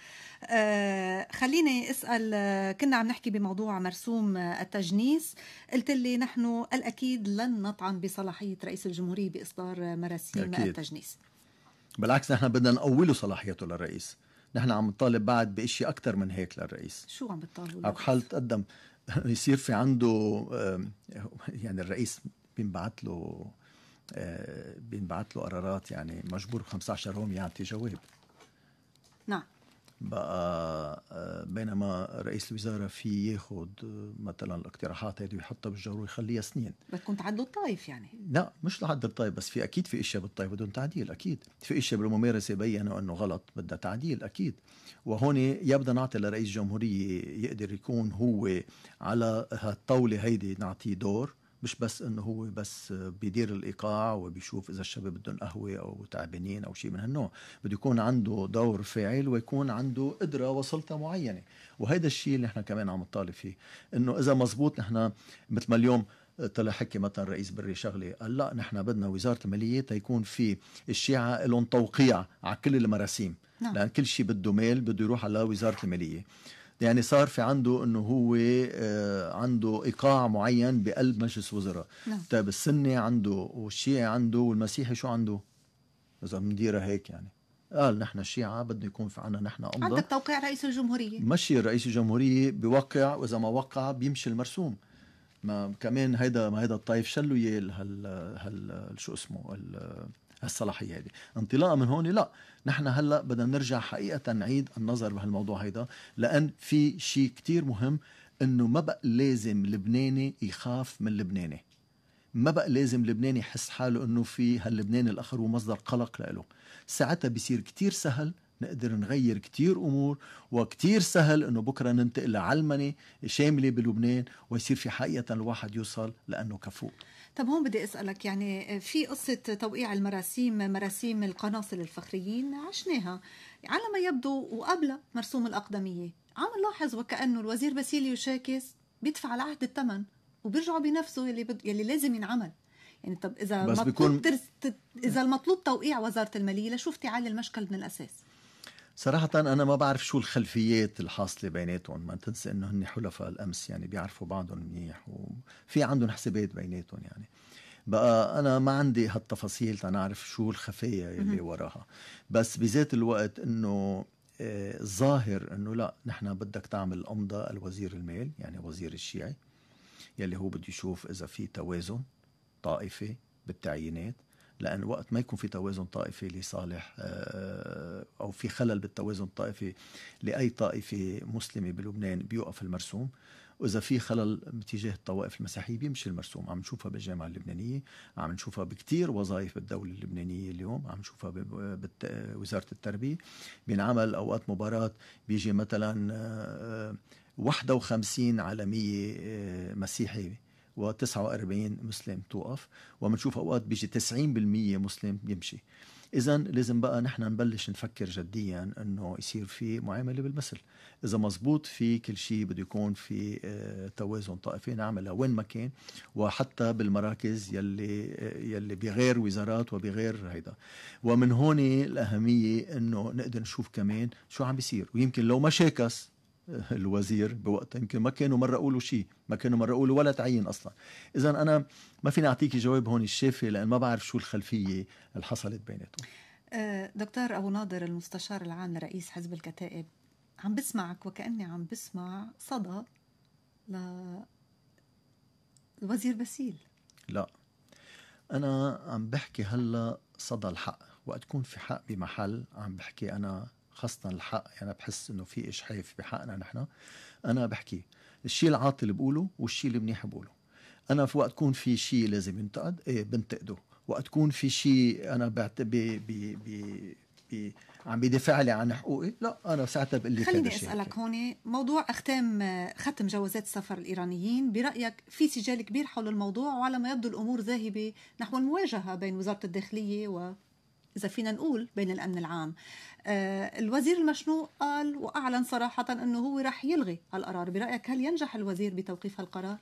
آه خليني أسأل آه، كنا عم نحكي بموضوع مرسوم آه، التجنيس قلت لي نحن الأكيد لن نطعن بصلاحية رئيس الجمهورية بإصدار آه، مراسيم أكيد. التجنيس بالعكس نحن بدنا نقوله صلاحيته للرئيس نحن عم نطالب بعد بإشي اكثر من هيك للرئيس شو عم بتطالبوا؟ حال تقدم يصير في عنده يعني الرئيس بينبعت له آه، بينبعت له قرارات يعني مجبور 15 يوم يعطي جواب نعم بقى آه، بينما رئيس الوزاره في ياخذ آه، مثلا الاقتراحات هذه ويحطها بالجو ويخليها سنين بدكم تعدلوا الطائف يعني لا مش تعدل الطائف بس في اكيد في اشياء بالطائف بدون تعديل اكيد في اشياء بالممارسه بينوا انه غلط بدها تعديل اكيد وهون يبدا نعطي لرئيس الجمهوريه يقدر يكون هو على هالطاوله هيدي نعطيه دور مش بس انه هو بس بيدير الايقاع وبيشوف اذا الشباب بدهم قهوه او تعبانين او شيء من هالنوع بده يكون عنده دور فاعل ويكون عنده قدره وسلطه معينه وهذا الشيء اللي نحن كمان عم نطالب فيه انه اذا مزبوط نحن مثل ما اليوم طلع حكي مثلا رئيس بري شغله قال لا نحن بدنا وزاره الماليه تيكون في الشيعه لهم توقيع على كل المراسيم نعم. لان كل شيء بده مال بده يروح على وزاره الماليه يعني صار في عنده انه هو آه، عنده ايقاع معين بقلب مجلس وزراء نعم. طيب السني عنده والشيعي عنده والمسيحي شو عنده اذا مديره هيك يعني قال نحن الشيعة بدنا يكون في عنا نحن أمضى عندك توقيع رئيس الجمهورية مشي رئيس الجمهورية بوقع وإذا ما وقع بيمشي المرسوم ما كمان هيدا ما هيدا الطايف شلوا يال هال هال شو اسمه هالصلاحيه هذه انطلاقا من هون لا نحن هلا بدنا نرجع حقيقه نعيد النظر بهالموضوع هيدا لان في شيء كتير مهم انه ما بقى لازم لبناني يخاف من لبناني ما بقى لازم لبناني يحس حاله انه في هاللبناني الاخر هو مصدر قلق له ساعتها بيصير كتير سهل نقدر نغير كتير أمور وكتير سهل أنه بكرة ننتقل لعلمنة شاملة بلبنان ويصير في حقيقة الواحد يوصل لأنه كفؤ طب هون بدي اسالك يعني آه، في قصه توقيع المراسيم مراسيم القناصل الفخريين عشناها على ما يبدو وقبل مرسوم الاقدميه عم نلاحظ وكانه الوزير باسيليو شاكس بيدفع العهد الثمن وبيرجعوا بنفسه يلي بد... يلي لازم ينعمل يعني طب اذا بس مطلوب بيكون... ترس... اذا المطلوب توقيع وزاره الماليه لشوف تعالي المشكل من الاساس صراحة أنا ما بعرف شو الخلفيات الحاصلة بيناتهم، ما تنسى إنه هن حلفاء الأمس يعني بيعرفوا بعضهم منيح وفي عندهم حسابات بيناتهم يعني. بقى أنا ما عندي هالتفاصيل تنعرف شو الخفايا اللي وراها، بس بذات الوقت إنه آه، ظاهر انه لا نحن بدك تعمل أمضة الوزير المال يعني وزير الشيعي يلي هو بده يشوف اذا في توازن طائفي بالتعيينات لأن وقت ما يكون في توازن طائفي لصالح آه، آه، أو في خلل بالتوازن الطائفي لأي طائفة مسلمة بلبنان بيوقف المرسوم وإذا في خلل باتجاه الطوائف المسيحية بيمشي المرسوم عم نشوفها بالجامعة اللبنانية عم نشوفها بكتير وظائف بالدولة اللبنانية اليوم عم نشوفها بوزارة آه، التربية بينعمل أوقات مباراة بيجي مثلا 51 عالمية مسيحي و49 مسلم توقف وبنشوف اوقات بيجي 90% مسلم يمشي اذا لازم بقى نحن نبلش نفكر جديا انه يصير في معامله بالمثل اذا مزبوط في كل شيء بده يكون في آه، توازن طائفي نعملها وين ما كان وحتى بالمراكز يلي آه، يلي بغير وزارات وبغير هيدا ومن هون الاهميه انه نقدر نشوف كمان شو عم بيصير ويمكن لو ما شاكس الوزير بوقتها يمكن ما كانوا مرة يقولوا شيء ما كانوا مرة يقولوا ولا تعيين أصلا إذا أنا ما فيني أعطيكي جواب هون الشافي لأن ما بعرف شو الخلفية اللي حصلت بيناتهم آه، دكتور أبو ناظر المستشار العام لرئيس حزب الكتائب عم بسمعك وكأني عم بسمع صدى الوزير بسيل لا أنا عم بحكي هلا صدى الحق وقت تكون في حق بمحل عم بحكي أنا خاصه الحق يعني بحس انه في اشحاف بحقنا نحن انا بحكي الشيء العاطل اللي بقوله والشيء اللي منيح بقوله انا في وقت يكون في شيء لازم ينتقد ايه بنتقده وقت يكون في شيء انا بعت ب بي بي بي عم بيدافع لي عن حقوقي لا انا ساعتها بقول لك خليني اسالك هون موضوع اختام ختم جوازات السفر الايرانيين برايك في سجال كبير حول الموضوع وعلى ما يبدو الامور ذاهبه نحو المواجهه بين وزاره الداخليه و إذا فينا نقول بين الأمن العام آه، الوزير المشنوق قال وأعلن صراحة أنه هو رح يلغي القرار برأيك هل ينجح الوزير بتوقيف هالقرار؟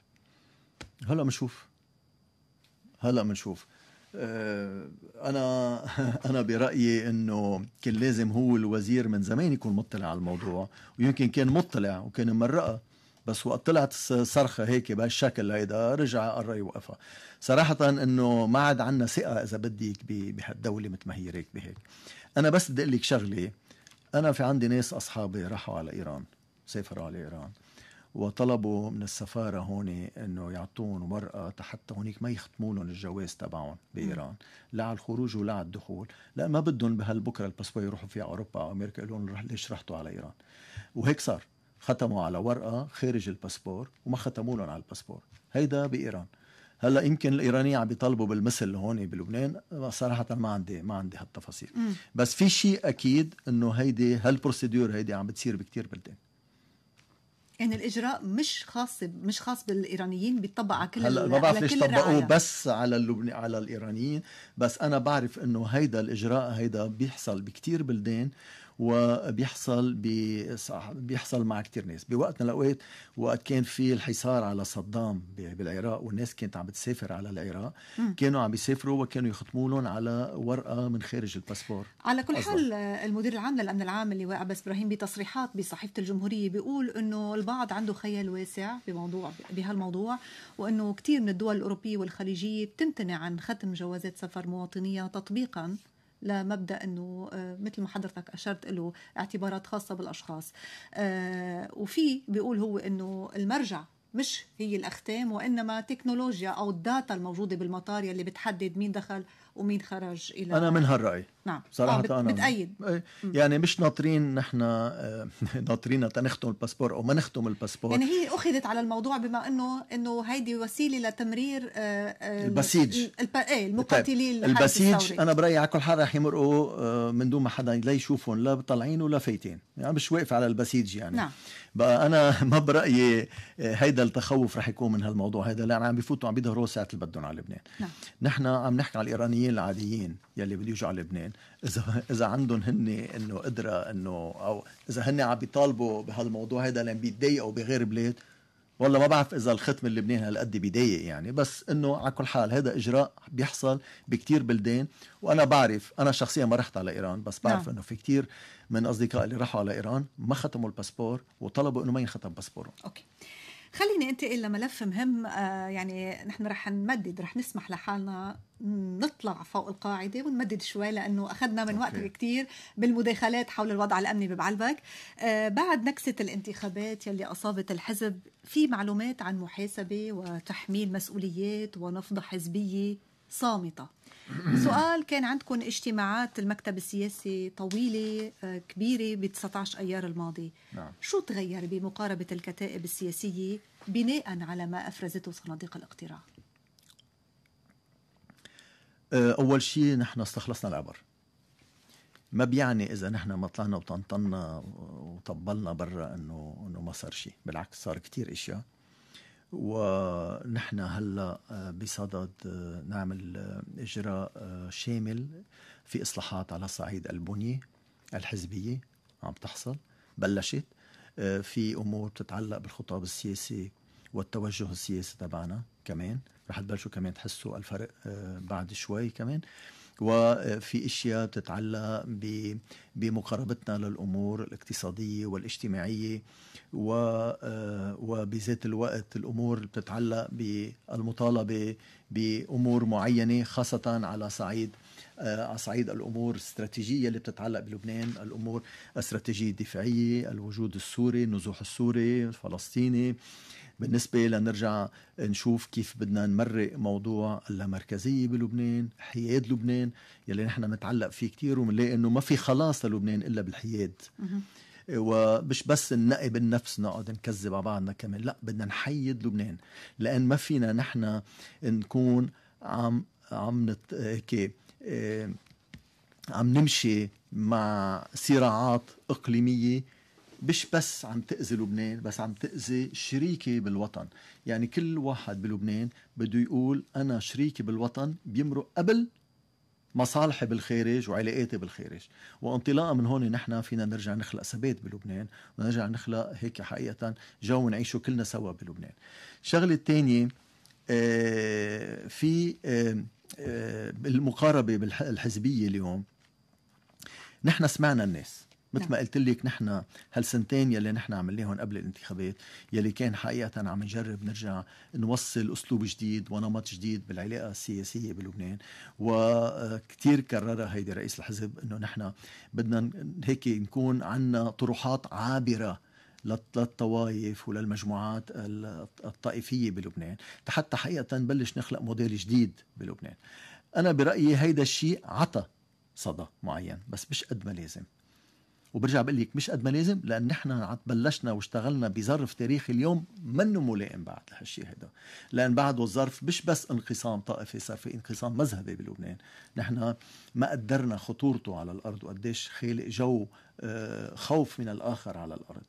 هلا بنشوف هلا بنشوف آه، انا انا برايي انه كان لازم هو الوزير من زمان يكون مطلع على الموضوع ويمكن كان مطلع وكان مرقه بس وقت طلعت الصرخه هيك بهالشكل هيدا رجع قرر يوقفها صراحه انه ما عاد عندنا ثقه اذا بدك بهالدوله مثل ما هي ريك بهيك انا بس بدي اقول لك شغله انا في عندي ناس اصحابي راحوا على ايران سافروا على ايران وطلبوا من السفارة هون انه يعطون ورقة حتى هونيك ما يختموا لهم الجواز تبعهم بايران، لا على الخروج ولا على الدخول، لا ما بدهم بهالبكره الباسبور يروحوا فيها اوروبا او امريكا يقولون ليش رحتوا على ايران؟ وهيك صار، ختموا على ورقه خارج الباسبور وما ختموا لهم على الباسبور هيدا بايران هلا يمكن الايرانية عم بيطالبوا بالمثل هون بلبنان صراحه ما عندي ما عندي هالتفاصيل مم. بس في شيء اكيد انه هيدي هالبروسيدور هيدي عم بتصير بكتير بلدان يعني الاجراء مش خاص مش خاص بالايرانيين بيطبق على كل هلا ما بعرف ليش طبقوه بس على اللبن... على الايرانيين بس انا بعرف انه هيدا الاجراء هيدا بيحصل بكتير بلدان وبيحصل بيحصل مع كتير ناس بوقتنا الاوقات وقت كان في الحصار على صدام بالعراق والناس كانت عم بتسافر على العراق مم. كانوا عم بيسافروا وكانوا يختموا لهم على ورقه من خارج الباسبور على كل أصلاً. حال المدير العام للامن العام واقع عباس ابراهيم بتصريحات بصحيفه الجمهوريه بيقول انه البعض عنده خيال واسع بموضوع بهالموضوع وانه كثير من الدول الاوروبيه والخليجيه بتمتنع عن ختم جوازات سفر مواطنيه تطبيقا لمبدا انه آه، مثل ما حضرتك اشرت له اعتبارات خاصه بالاشخاص آه، وفي بيقول هو انه المرجع مش هي الاختام وانما تكنولوجيا او الداتا الموجوده بالمطار يلي بتحدد مين دخل ومين خرج الى انا من هالراي نعم صراحه آه، بت... انا بتأيد إيه. يعني مش ناطرين نحن آه، ناطرين تنختم الباسبور او ما نختم الباسبور يعني هي اخذت على الموضوع بما انه انه هيدي وسيله لتمرير آه، البسيج الب... ايه طيب. المقاتلين طيب. البسيج الصوري. انا برايي على كل حال رح يمرقوا من دون ما حدا لا يشوفهم لا طالعين ولا فايتين يعني مش واقف على البسيج يعني نعم بقى انا ما برايي آه، هيدا التخوف رح يكون من هالموضوع هيدا لان عم بفوتوا عم بيظهروا ساعه اللي بدهم على لبنان نعم. نحن عم نحكي على الايرانيين العاديين يلي بده يجوا على لبنان اذا اذا عندهم هن انه قدره انه او اذا هن عم بيطالبوا بهالموضوع هيدا لان بيتضايقوا بغير بلاد والله ما بعرف اذا الختم اللبناني هالقد بيضايق يعني بس انه على كل حال هذا اجراء بيحصل بكتير بلدان وانا بعرف انا شخصيا ما رحت على ايران بس بعرف نعم. انه في كتير من اصدقاء اللي راحوا على ايران ما ختموا الباسبور وطلبوا انه ما ينختم باسبورهم اوكي خليني انتقل لملف مهم آه يعني نحن رح نمدد رح نسمح لحالنا نطلع فوق القاعدة ونمدد شوي لأنه أخذنا من وقتك كتير بالمداخلات حول الوضع الأمني ببعلبك آه بعد نكسة الانتخابات يلي أصابت الحزب في معلومات عن محاسبة وتحميل مسؤوليات ونفضة حزبية صامتة سؤال كان عندكم اجتماعات المكتب السياسي طويلة آه، كبيرة ب 19 أيار الماضي نعم. شو تغير بمقاربة الكتائب السياسية بناء على ما أفرزته صناديق الاقتراع آه، أول شيء نحن استخلصنا العبر ما بيعني اذا نحن ما طلعنا وطنطنا وطبلنا برا انه انه ما صار شيء بالعكس صار كتير اشياء ونحن هلا آه، بصدد آه، نعمل آه، اجراء شامل في اصلاحات على صعيد البنيه الحزبيه عم تحصل بلشت في امور تتعلق بالخطاب السياسي والتوجه السياسي تبعنا كمان رح تبلشوا كمان تحسوا الفرق بعد شوي كمان وفي اشياء بتتعلق بمقاربتنا للامور الاقتصاديه والاجتماعيه آه، وبذات الوقت الامور اللي بتتعلق بالمطالبه بامور معينه خاصه على صعيد آه، على صعيد الامور الاستراتيجيه اللي بتتعلق بلبنان، الامور الاستراتيجيه الدفاعيه، الوجود السوري، النزوح السوري، الفلسطيني، بالنسبة لنرجع نشوف كيف بدنا نمرق موضوع اللامركزية بلبنان حياد لبنان يلي نحن متعلق فيه كتير ومنلاقي انه ما في خلاص للبنان الا بالحياد ومش بس ننقي بالنفس نقعد نكذب على بعضنا كمان لا بدنا نحيد لبنان لان ما فينا نحن نكون عم عم نت... هيك آه، عم نمشي مع صراعات اقليميه مش بس عم تأذي لبنان بس عم تأذي شريكي بالوطن يعني كل واحد بلبنان بده يقول أنا شريكي بالوطن بيمرق قبل مصالحي بالخارج وعلاقاتي بالخارج وانطلاقا من هون نحن فينا نرجع نخلق ثبات بلبنان ونرجع نخلق هيك حقيقة جو نعيشه كلنا سوا بلبنان الشغلة الثانية آه، في آه، آه، المقاربة بالحزبية اليوم نحن سمعنا الناس مثل نعم. ما قلت لك نحن هالسنتين يلي نحن عملناهم قبل الانتخابات يلي كان حقيقه عم نجرب نرجع نوصل اسلوب جديد ونمط جديد بالعلاقه السياسيه بلبنان وكثير كررها هيدي رئيس الحزب انه نحن بدنا هيك نكون عندنا طروحات عابره للطوائف وللمجموعات الطائفيه بلبنان حتى حقيقه نبلش نخلق موديل جديد بلبنان انا برايي هيدا الشيء عطى صدى معين بس مش قد ما لازم وبرجع بقول لك مش قد ما لازم لان نحن بلشنا واشتغلنا بظرف تاريخي اليوم منه ملائم بعد لهالشيء هذا لان بعد الظرف مش بس انقسام طائفي صار في انقسام مذهبي بلبنان نحن ما قدرنا خطورته على الارض وقديش خالق جو آه، خوف من الاخر على الارض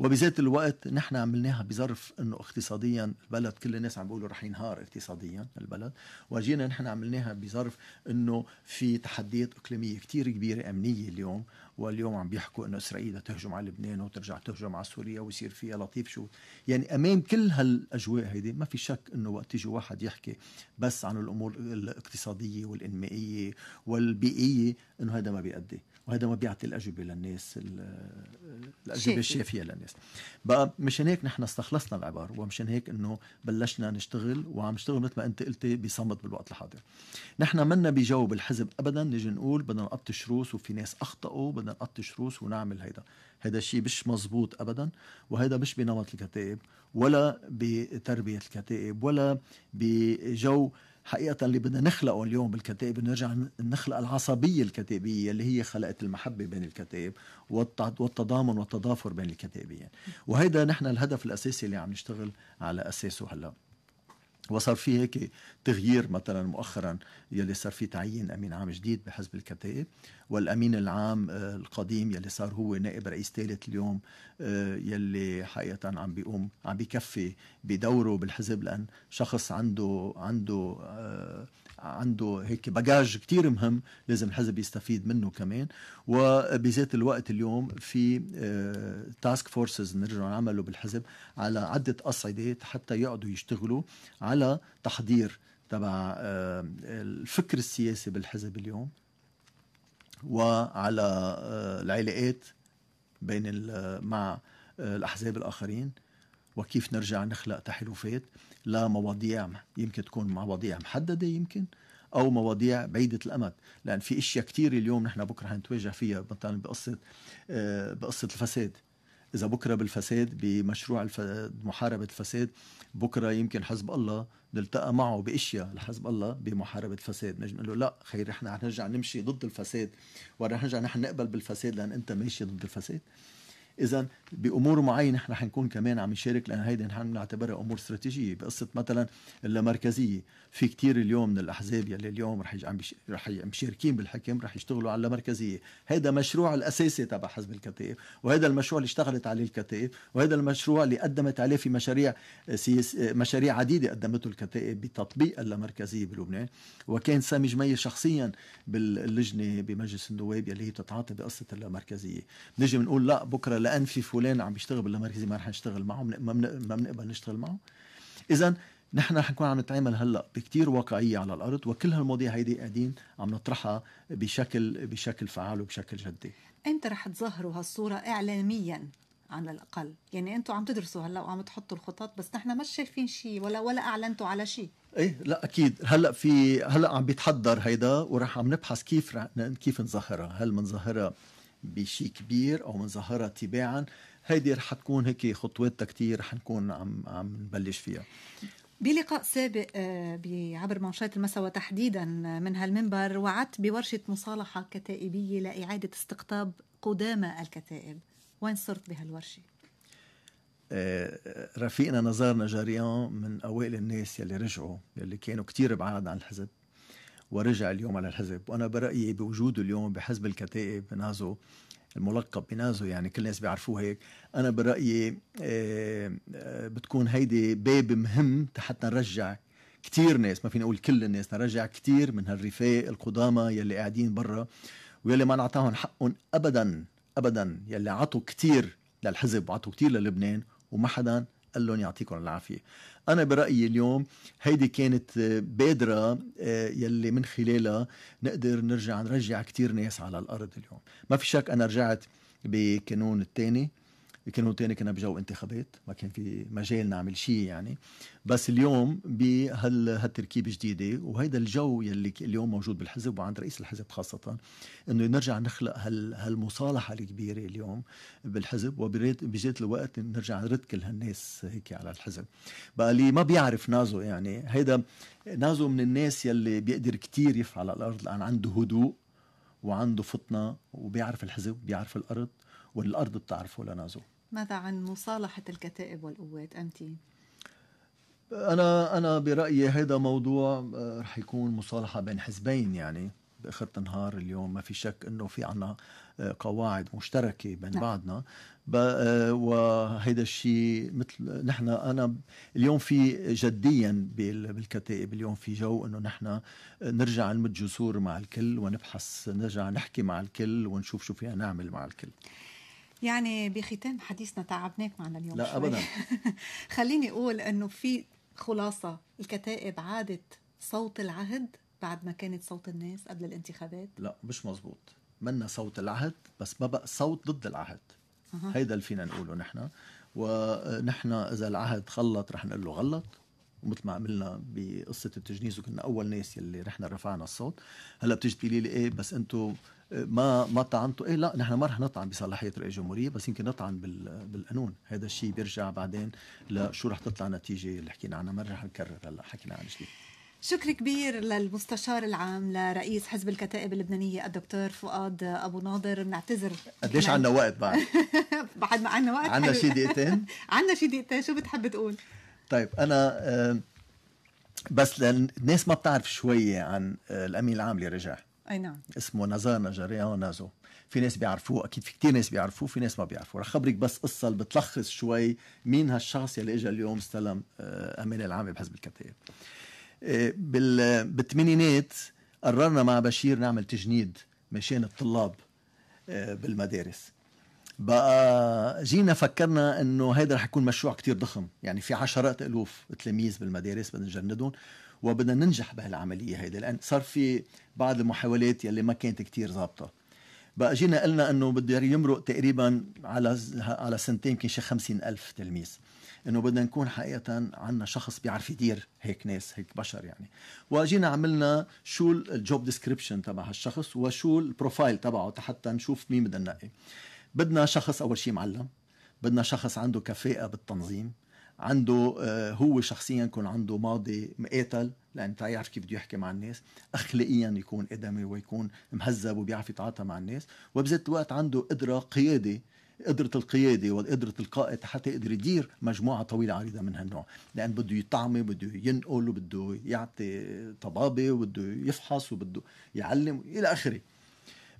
وبذات الوقت نحن عملناها بظرف انه اقتصاديا البلد كل الناس عم بيقولوا رح ينهار اقتصاديا البلد وجينا نحن عملناها بظرف انه في تحديات اقليميه كثير كبيره امنيه اليوم واليوم عم بيحكوا انه اسرائيل تهجم على لبنان وترجع تهجم على سوريا ويصير فيها لطيف شو يعني امام كل هالاجواء هيدي ما في شك انه وقت يجي واحد يحكي بس عن الامور الاقتصاديه والانمائيه والبيئيه انه هذا ما بيأدي وهذا ما بيعطي الاجوبه للناس الاجوبه الشافيه للناس بقى مشان هيك نحن استخلصنا العبار ومشان هيك انه بلشنا نشتغل وعم نشتغل مثل ما انت قلتي بصمت بالوقت الحاضر نحن منا بجو بالحزب ابدا نجي نقول بدنا نقطش روس وفي ناس اخطاوا بدنا نقطش روس ونعمل هيدا هذا الشيء مش مزبوط ابدا وهذا مش بنمط الكتائب ولا بتربيه الكتائب ولا بجو حقيقة اللي بدنا نخلقه اليوم بالكتائب نرجع نخلق العصبية الكتائبية اللي هي خلقت المحبة بين الكتائب والتضامن والتضافر بين الكتائبين وهيدا نحن الهدف الأساسي اللي عم نشتغل على أساسه هلأ وصار في هيك تغيير مثلا مؤخرا يلي صار في تعيين امين عام جديد بحزب الكتائب والامين العام آه، القديم يلي صار هو نائب رئيس ثالث اليوم آه، يلي حقيقه عم بيقوم عم بكفي بدوره بالحزب لان شخص عنده عنده آه، عنده هيك بجاج كتير مهم لازم الحزب يستفيد منه كمان وبذات الوقت اليوم في تاسك فورسز نرجع نعملوا بالحزب على عدة أصعدة حتى يقعدوا يشتغلوا على تحضير تبع الفكر السياسي بالحزب اليوم وعلى آه، العلاقات بين مع آه، الاحزاب الاخرين وكيف نرجع نخلق تحالفات لمواضيع يمكن تكون مواضيع محدده يمكن او مواضيع بعيده الامد لان في اشياء كثير اليوم نحن بكره حنتواجه فيها مثلا بقصه آه، بقصه الفساد اذا بكره بالفساد بمشروع الف... محاربه الفساد بكره يمكن حزب الله نلتقى معه باشياء لحزب الله بمحاربه الفساد نجي نقول له لا خير إحنا رح نرجع نمشي ضد الفساد ورح نرجع نحن نقبل بالفساد لان انت ماشي ضد الفساد اذا بامور معينه احنا حنكون كمان عم نشارك لان هيدي نحن بنعتبرها امور استراتيجيه بقصه مثلا اللامركزيه في كتير اليوم من الاحزاب يلي اليوم رح عم رح مشاركين بالحكم رح يشتغلوا على اللامركزيه هيدا مشروع الاساسي تبع حزب الكتائب وهذا المشروع اللي اشتغلت عليه الكتائب وهذا المشروع اللي قدمت عليه في مشاريع سياس مشاريع عديده قدمته الكتائب بتطبيق اللامركزيه بلبنان وكان سامي جميل شخصيا باللجنه بمجلس النواب يلي هي بتتعاطى بقصه اللامركزيه بنجي بنقول لا بكره لا لان في فلان عم يشتغل بالمركزي ما رح نشتغل معه ما ما بنقبل نشتغل معه اذا نحن رح نكون عم نتعامل هلا بكتير واقعيه على الارض وكل هالمواضيع هيدي قاعدين عم نطرحها بشكل بشكل فعال وبشكل جدي امتى رح تظهروا هالصوره اعلاميا على الاقل يعني انتم عم تدرسوا هلا وعم تحطوا الخطط بس نحن مش شايفين شيء ولا ولا اعلنتوا على شيء ايه لا اكيد هلا في هلا عم بيتحضر هيدا وراح عم نبحث كيف رح كيف نظهرها هل بنظهرها بشيء كبير او من ظاهره تباعا هيدي رح تكون هيك خطوات كتير رح نكون عم عم نبلش فيها بلقاء سابق آه، عبر منشات المساء وتحديدا آه، من هالمنبر وعدت بورشة مصالحة كتائبية لإعادة استقطاب قدامى الكتائب وين صرت بهالورشة؟ آه، رفيقنا نزار نجاريان من أوائل الناس يلي رجعوا يلي كانوا كتير بعاد عن الحزب ورجع اليوم على الحزب وانا برايي بوجوده اليوم بحزب الكتائب نازو الملقب بنازو يعني كل الناس بيعرفوه هيك انا برايي آه، آه، بتكون هيدي باب مهم حتى نرجع كتير ناس ما فينا نقول كل الناس نرجع كتير من هالرفاق القدامى يلي قاعدين برا ويلي ما نعطاهم حقهم ابدا ابدا يلي عطوا كتير للحزب وعطوا كتير للبنان وما حدا قال لهم يعطيكم العافيه أنا برأيي اليوم هيدي كانت آه، بادرة آه، يلي من خلالها نقدر نرجع نرجع كتير ناس على الأرض اليوم ما في شك أنا رجعت بكانون الثاني كانوا تاني كنا بجو انتخابات ما كان في مجال نعمل شيء يعني بس اليوم بهالتركيبه الجديدة وهيدا الجو يلي اليوم موجود بالحزب وعند رئيس الحزب خاصه انه نرجع نخلق هال هالمصالحه الكبيره اليوم بالحزب وبذات الوقت نرجع نرد كل هالناس هيك على الحزب بقى اللي ما بيعرف نازو يعني هيدا نازو من الناس يلي بيقدر كتير يفعل على الارض لان عنده هدوء وعنده فطنه وبيعرف الحزب بيعرف الارض والأرض بتعرفه لنازو ماذا عن مصالحة الكتائب والقوات أمتي؟ أنا أنا برأيي هذا موضوع آه، رح يكون مصالحة بين حزبين يعني باخر النهار اليوم ما في شك انه في عنا آه، قواعد مشتركه بين نعم. بعضنا آه، وهيدا الشيء مثل نحن انا اليوم في جديا بالكتائب اليوم في جو انه نحن نرجع نمد جسور مع الكل ونبحث نرجع نحكي مع الكل ونشوف شو فينا نعمل مع الكل يعني بختام حديثنا تعبناك معنا اليوم لا شوي. ابدا خليني اقول انه في خلاصه الكتائب عادت صوت العهد بعد ما كانت صوت الناس قبل الانتخابات لا مش مزبوط منا صوت العهد بس ما بقى صوت ضد العهد أه. هيدا اللي فينا نقوله نحن ونحن اذا العهد غلط رح نقول له غلط ومثل ما عملنا بقصه التجنيس وكنا اول ناس يلي رحنا رفعنا الصوت هلا بتيجي تقولي لي ايه بس انتم ما ما طعنتوا إيه لا نحن ما رح نطعن بصلاحية رئيس الجمهورية بس يمكن نطعن بالقانون هذا الشيء بيرجع بعدين لشو رح تطلع نتيجة اللي حكينا عنها ما رح نكرر هلا حكينا عن جديد شكر كبير للمستشار العام لرئيس حزب الكتائب اللبنانية الدكتور فؤاد أبو ناظر بنعتذر قديش عنا وقت بعد؟ بعد ما عنا وقت عنا شي دقيقتين؟ عنا شي دقيقتين شو بتحب تقول؟ طيب أنا آه، بس للناس ما بتعرف شوية عن آه، الأمين العام اللي رجع اي نعم اسمه نزار نجري او نازو في ناس بيعرفوه اكيد في كتير ناس بيعرفوه في ناس ما بيعرفوه رح خبرك بس قصه اللي بتلخص شوي مين هالشخص يلي اجى اليوم استلم آه، امانه العامه بحزب الكتائب آه، بال بالثمانينات قررنا مع بشير نعمل تجنيد مشان الطلاب آه، بالمدارس بقى جينا فكرنا انه هيدا رح يكون مشروع كتير ضخم يعني في عشرات الوف تلاميذ بالمدارس بدنا نجندهم وبدنا ننجح بهالعمليه هيدي لان صار في بعض المحاولات يلي ما كانت كتير ظابطه بقى جينا قلنا انه بده يمرق تقريبا على على سنتين يمكن شي 50000 تلميذ انه بدنا نكون حقيقه عندنا شخص بيعرف يدير هيك ناس هيك بشر يعني وجينا عملنا شو الجوب ديسكريبشن تبع هالشخص وشو البروفايل تبعه حتى نشوف مين بدنا ننقي بدنا شخص اول شيء معلم بدنا شخص عنده كفاءه بالتنظيم عنده آه، هو شخصيا يكون عنده ماضي مقاتل لان تعرف كيف بده يحكي مع الناس اخلاقيا يكون ادمي ويكون مهذب وبيعرف يتعاطى مع الناس وبذات الوقت عنده قدره قياده قدرة القيادة والقدرة القائد حتى يقدر يدير مجموعة طويلة عريضة من هالنوع لأن بده يطعمي بده ينقل وبده يعطي طبابة وبده يفحص وبده يعلم إلى آخره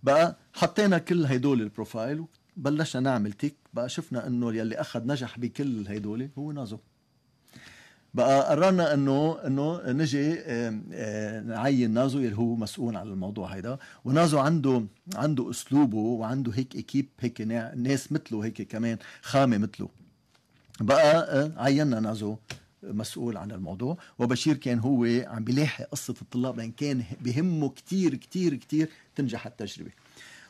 بقى حطينا كل هدول البروفايل بلشنا نعمل تيك بقى شفنا انه يلي اخذ نجح بكل هيدول هو نازو بقى قررنا انه انه نجي نعين نازو اللي هو مسؤول عن الموضوع هيدا ونازو عنده عنده اسلوبه وعنده هيك اكيب هيك ناس مثله هيك كمان خامه مثله بقى آه، عينا نازو مسؤول عن الموضوع وبشير كان هو عم بيلاحق قصه الطلاب لان يعني كان بهمه كتير كتير كتير تنجح التجربه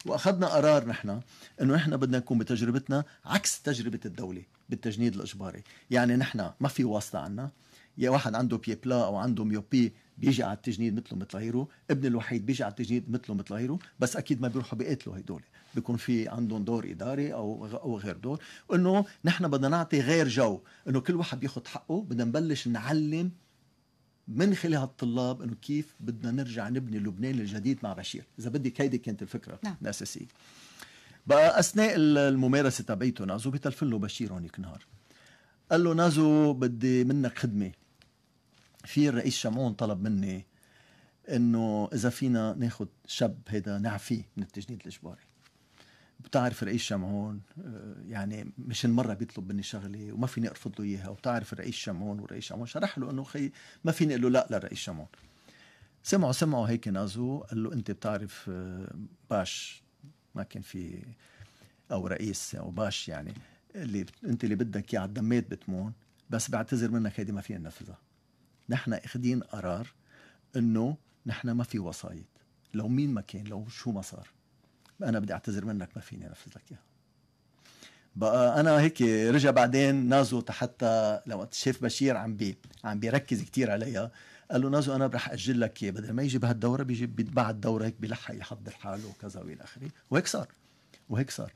واخذنا قرار نحن انه نحن بدنا نكون بتجربتنا عكس تجربه الدوله بالتجنيد الاجباري يعني نحن ما في واسطه عنا يا واحد عنده بي بلا او عنده ميوبي بيجي على التجنيد مثله مثل غيره ابن الوحيد بيجي على التجنيد مثله مثل غيره بس اكيد ما بيروحوا بيقتلوا هدول بيكون في عندهم دور اداري او او غير دور انه نحن بدنا نعطي غير جو انه كل واحد بياخذ حقه بدنا نبلش نعلم من خلال الطلاب انه كيف بدنا نرجع نبني لبنان الجديد مع بشير اذا بدك هيدي كانت الفكره نعم. الاساسيه بقى اثناء الممارسه تبعيته نازو بتلفن له بشير هونيك نهار قال له نازو بدي منك خدمه في الرئيس شمعون طلب مني انه اذا فينا ناخذ شاب هيدا نعفيه من التجنيد الاجباري بتعرف رئيس شمعون آه، يعني مش مرة بيطلب مني شغلة وما فيني أرفض له إياها وبتعرف رئيس شمعون ورئيس شمعون شرح له إنه خي ما فيني أقول له لا لرئيس شمعون سمعوا سمعوا هيك نازو قال له أنت بتعرف آه، باش ما كان في أو رئيس أو باش يعني اللي أنت اللي بدك إياه عدميت بتمون بس بعتذر منك هيدي ما فينا ننفذها نحن اخذين قرار انه نحن ما في وسايط لو مين ما كان لو شو ما صار انا بدي اعتذر منك ما فيني انفذ لك اياها بقى انا هيك رجع بعدين نازو حتى لو شاف بشير عم بي عم بيركز كثير عليها قال له نازو انا رح اجل لك اياه بدل ما يجي بهالدوره بيجي بعد الدوره هيك بيلحق يحضر حاله وكذا والى اخره وهيك صار وهيك صار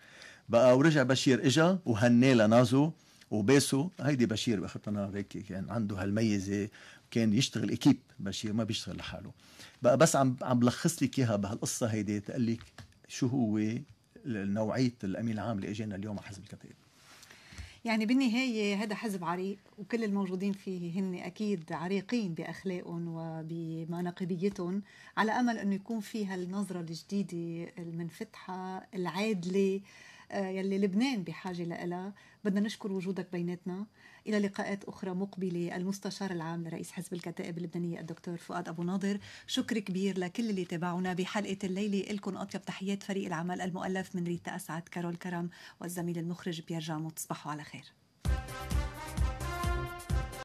بقى ورجع بشير اجا وهني لنازو وباسو هيدي بشير باخر هيك كان عنده هالميزه كان يشتغل اكيب بشير ما بيشتغل لحاله بقى بس عم عم بلخص لك اياها بهالقصه هيدي تقلك شو هو نوعيه الامين العام اللي اجانا اليوم على حزب الكتائب يعني بالنهاية هذا حزب عريق وكل الموجودين فيه هن أكيد عريقين بأخلاقهم وبمناقبيتهم على أمل أنه يكون فيها النظرة الجديدة المنفتحة العادلة آه، يلي لبنان بحاجه لها بدنا نشكر وجودك بيناتنا الى لقاءات اخرى مقبله المستشار العام لرئيس حزب الكتائب اللبنانيه الدكتور فؤاد ابو ناظر شكر كبير لكل اللي تابعونا بحلقه الليله لكم اطيب تحيات فريق العمل المؤلف من ريتا اسعد كارول كرم والزميل المخرج بيرجع تصبحوا على خير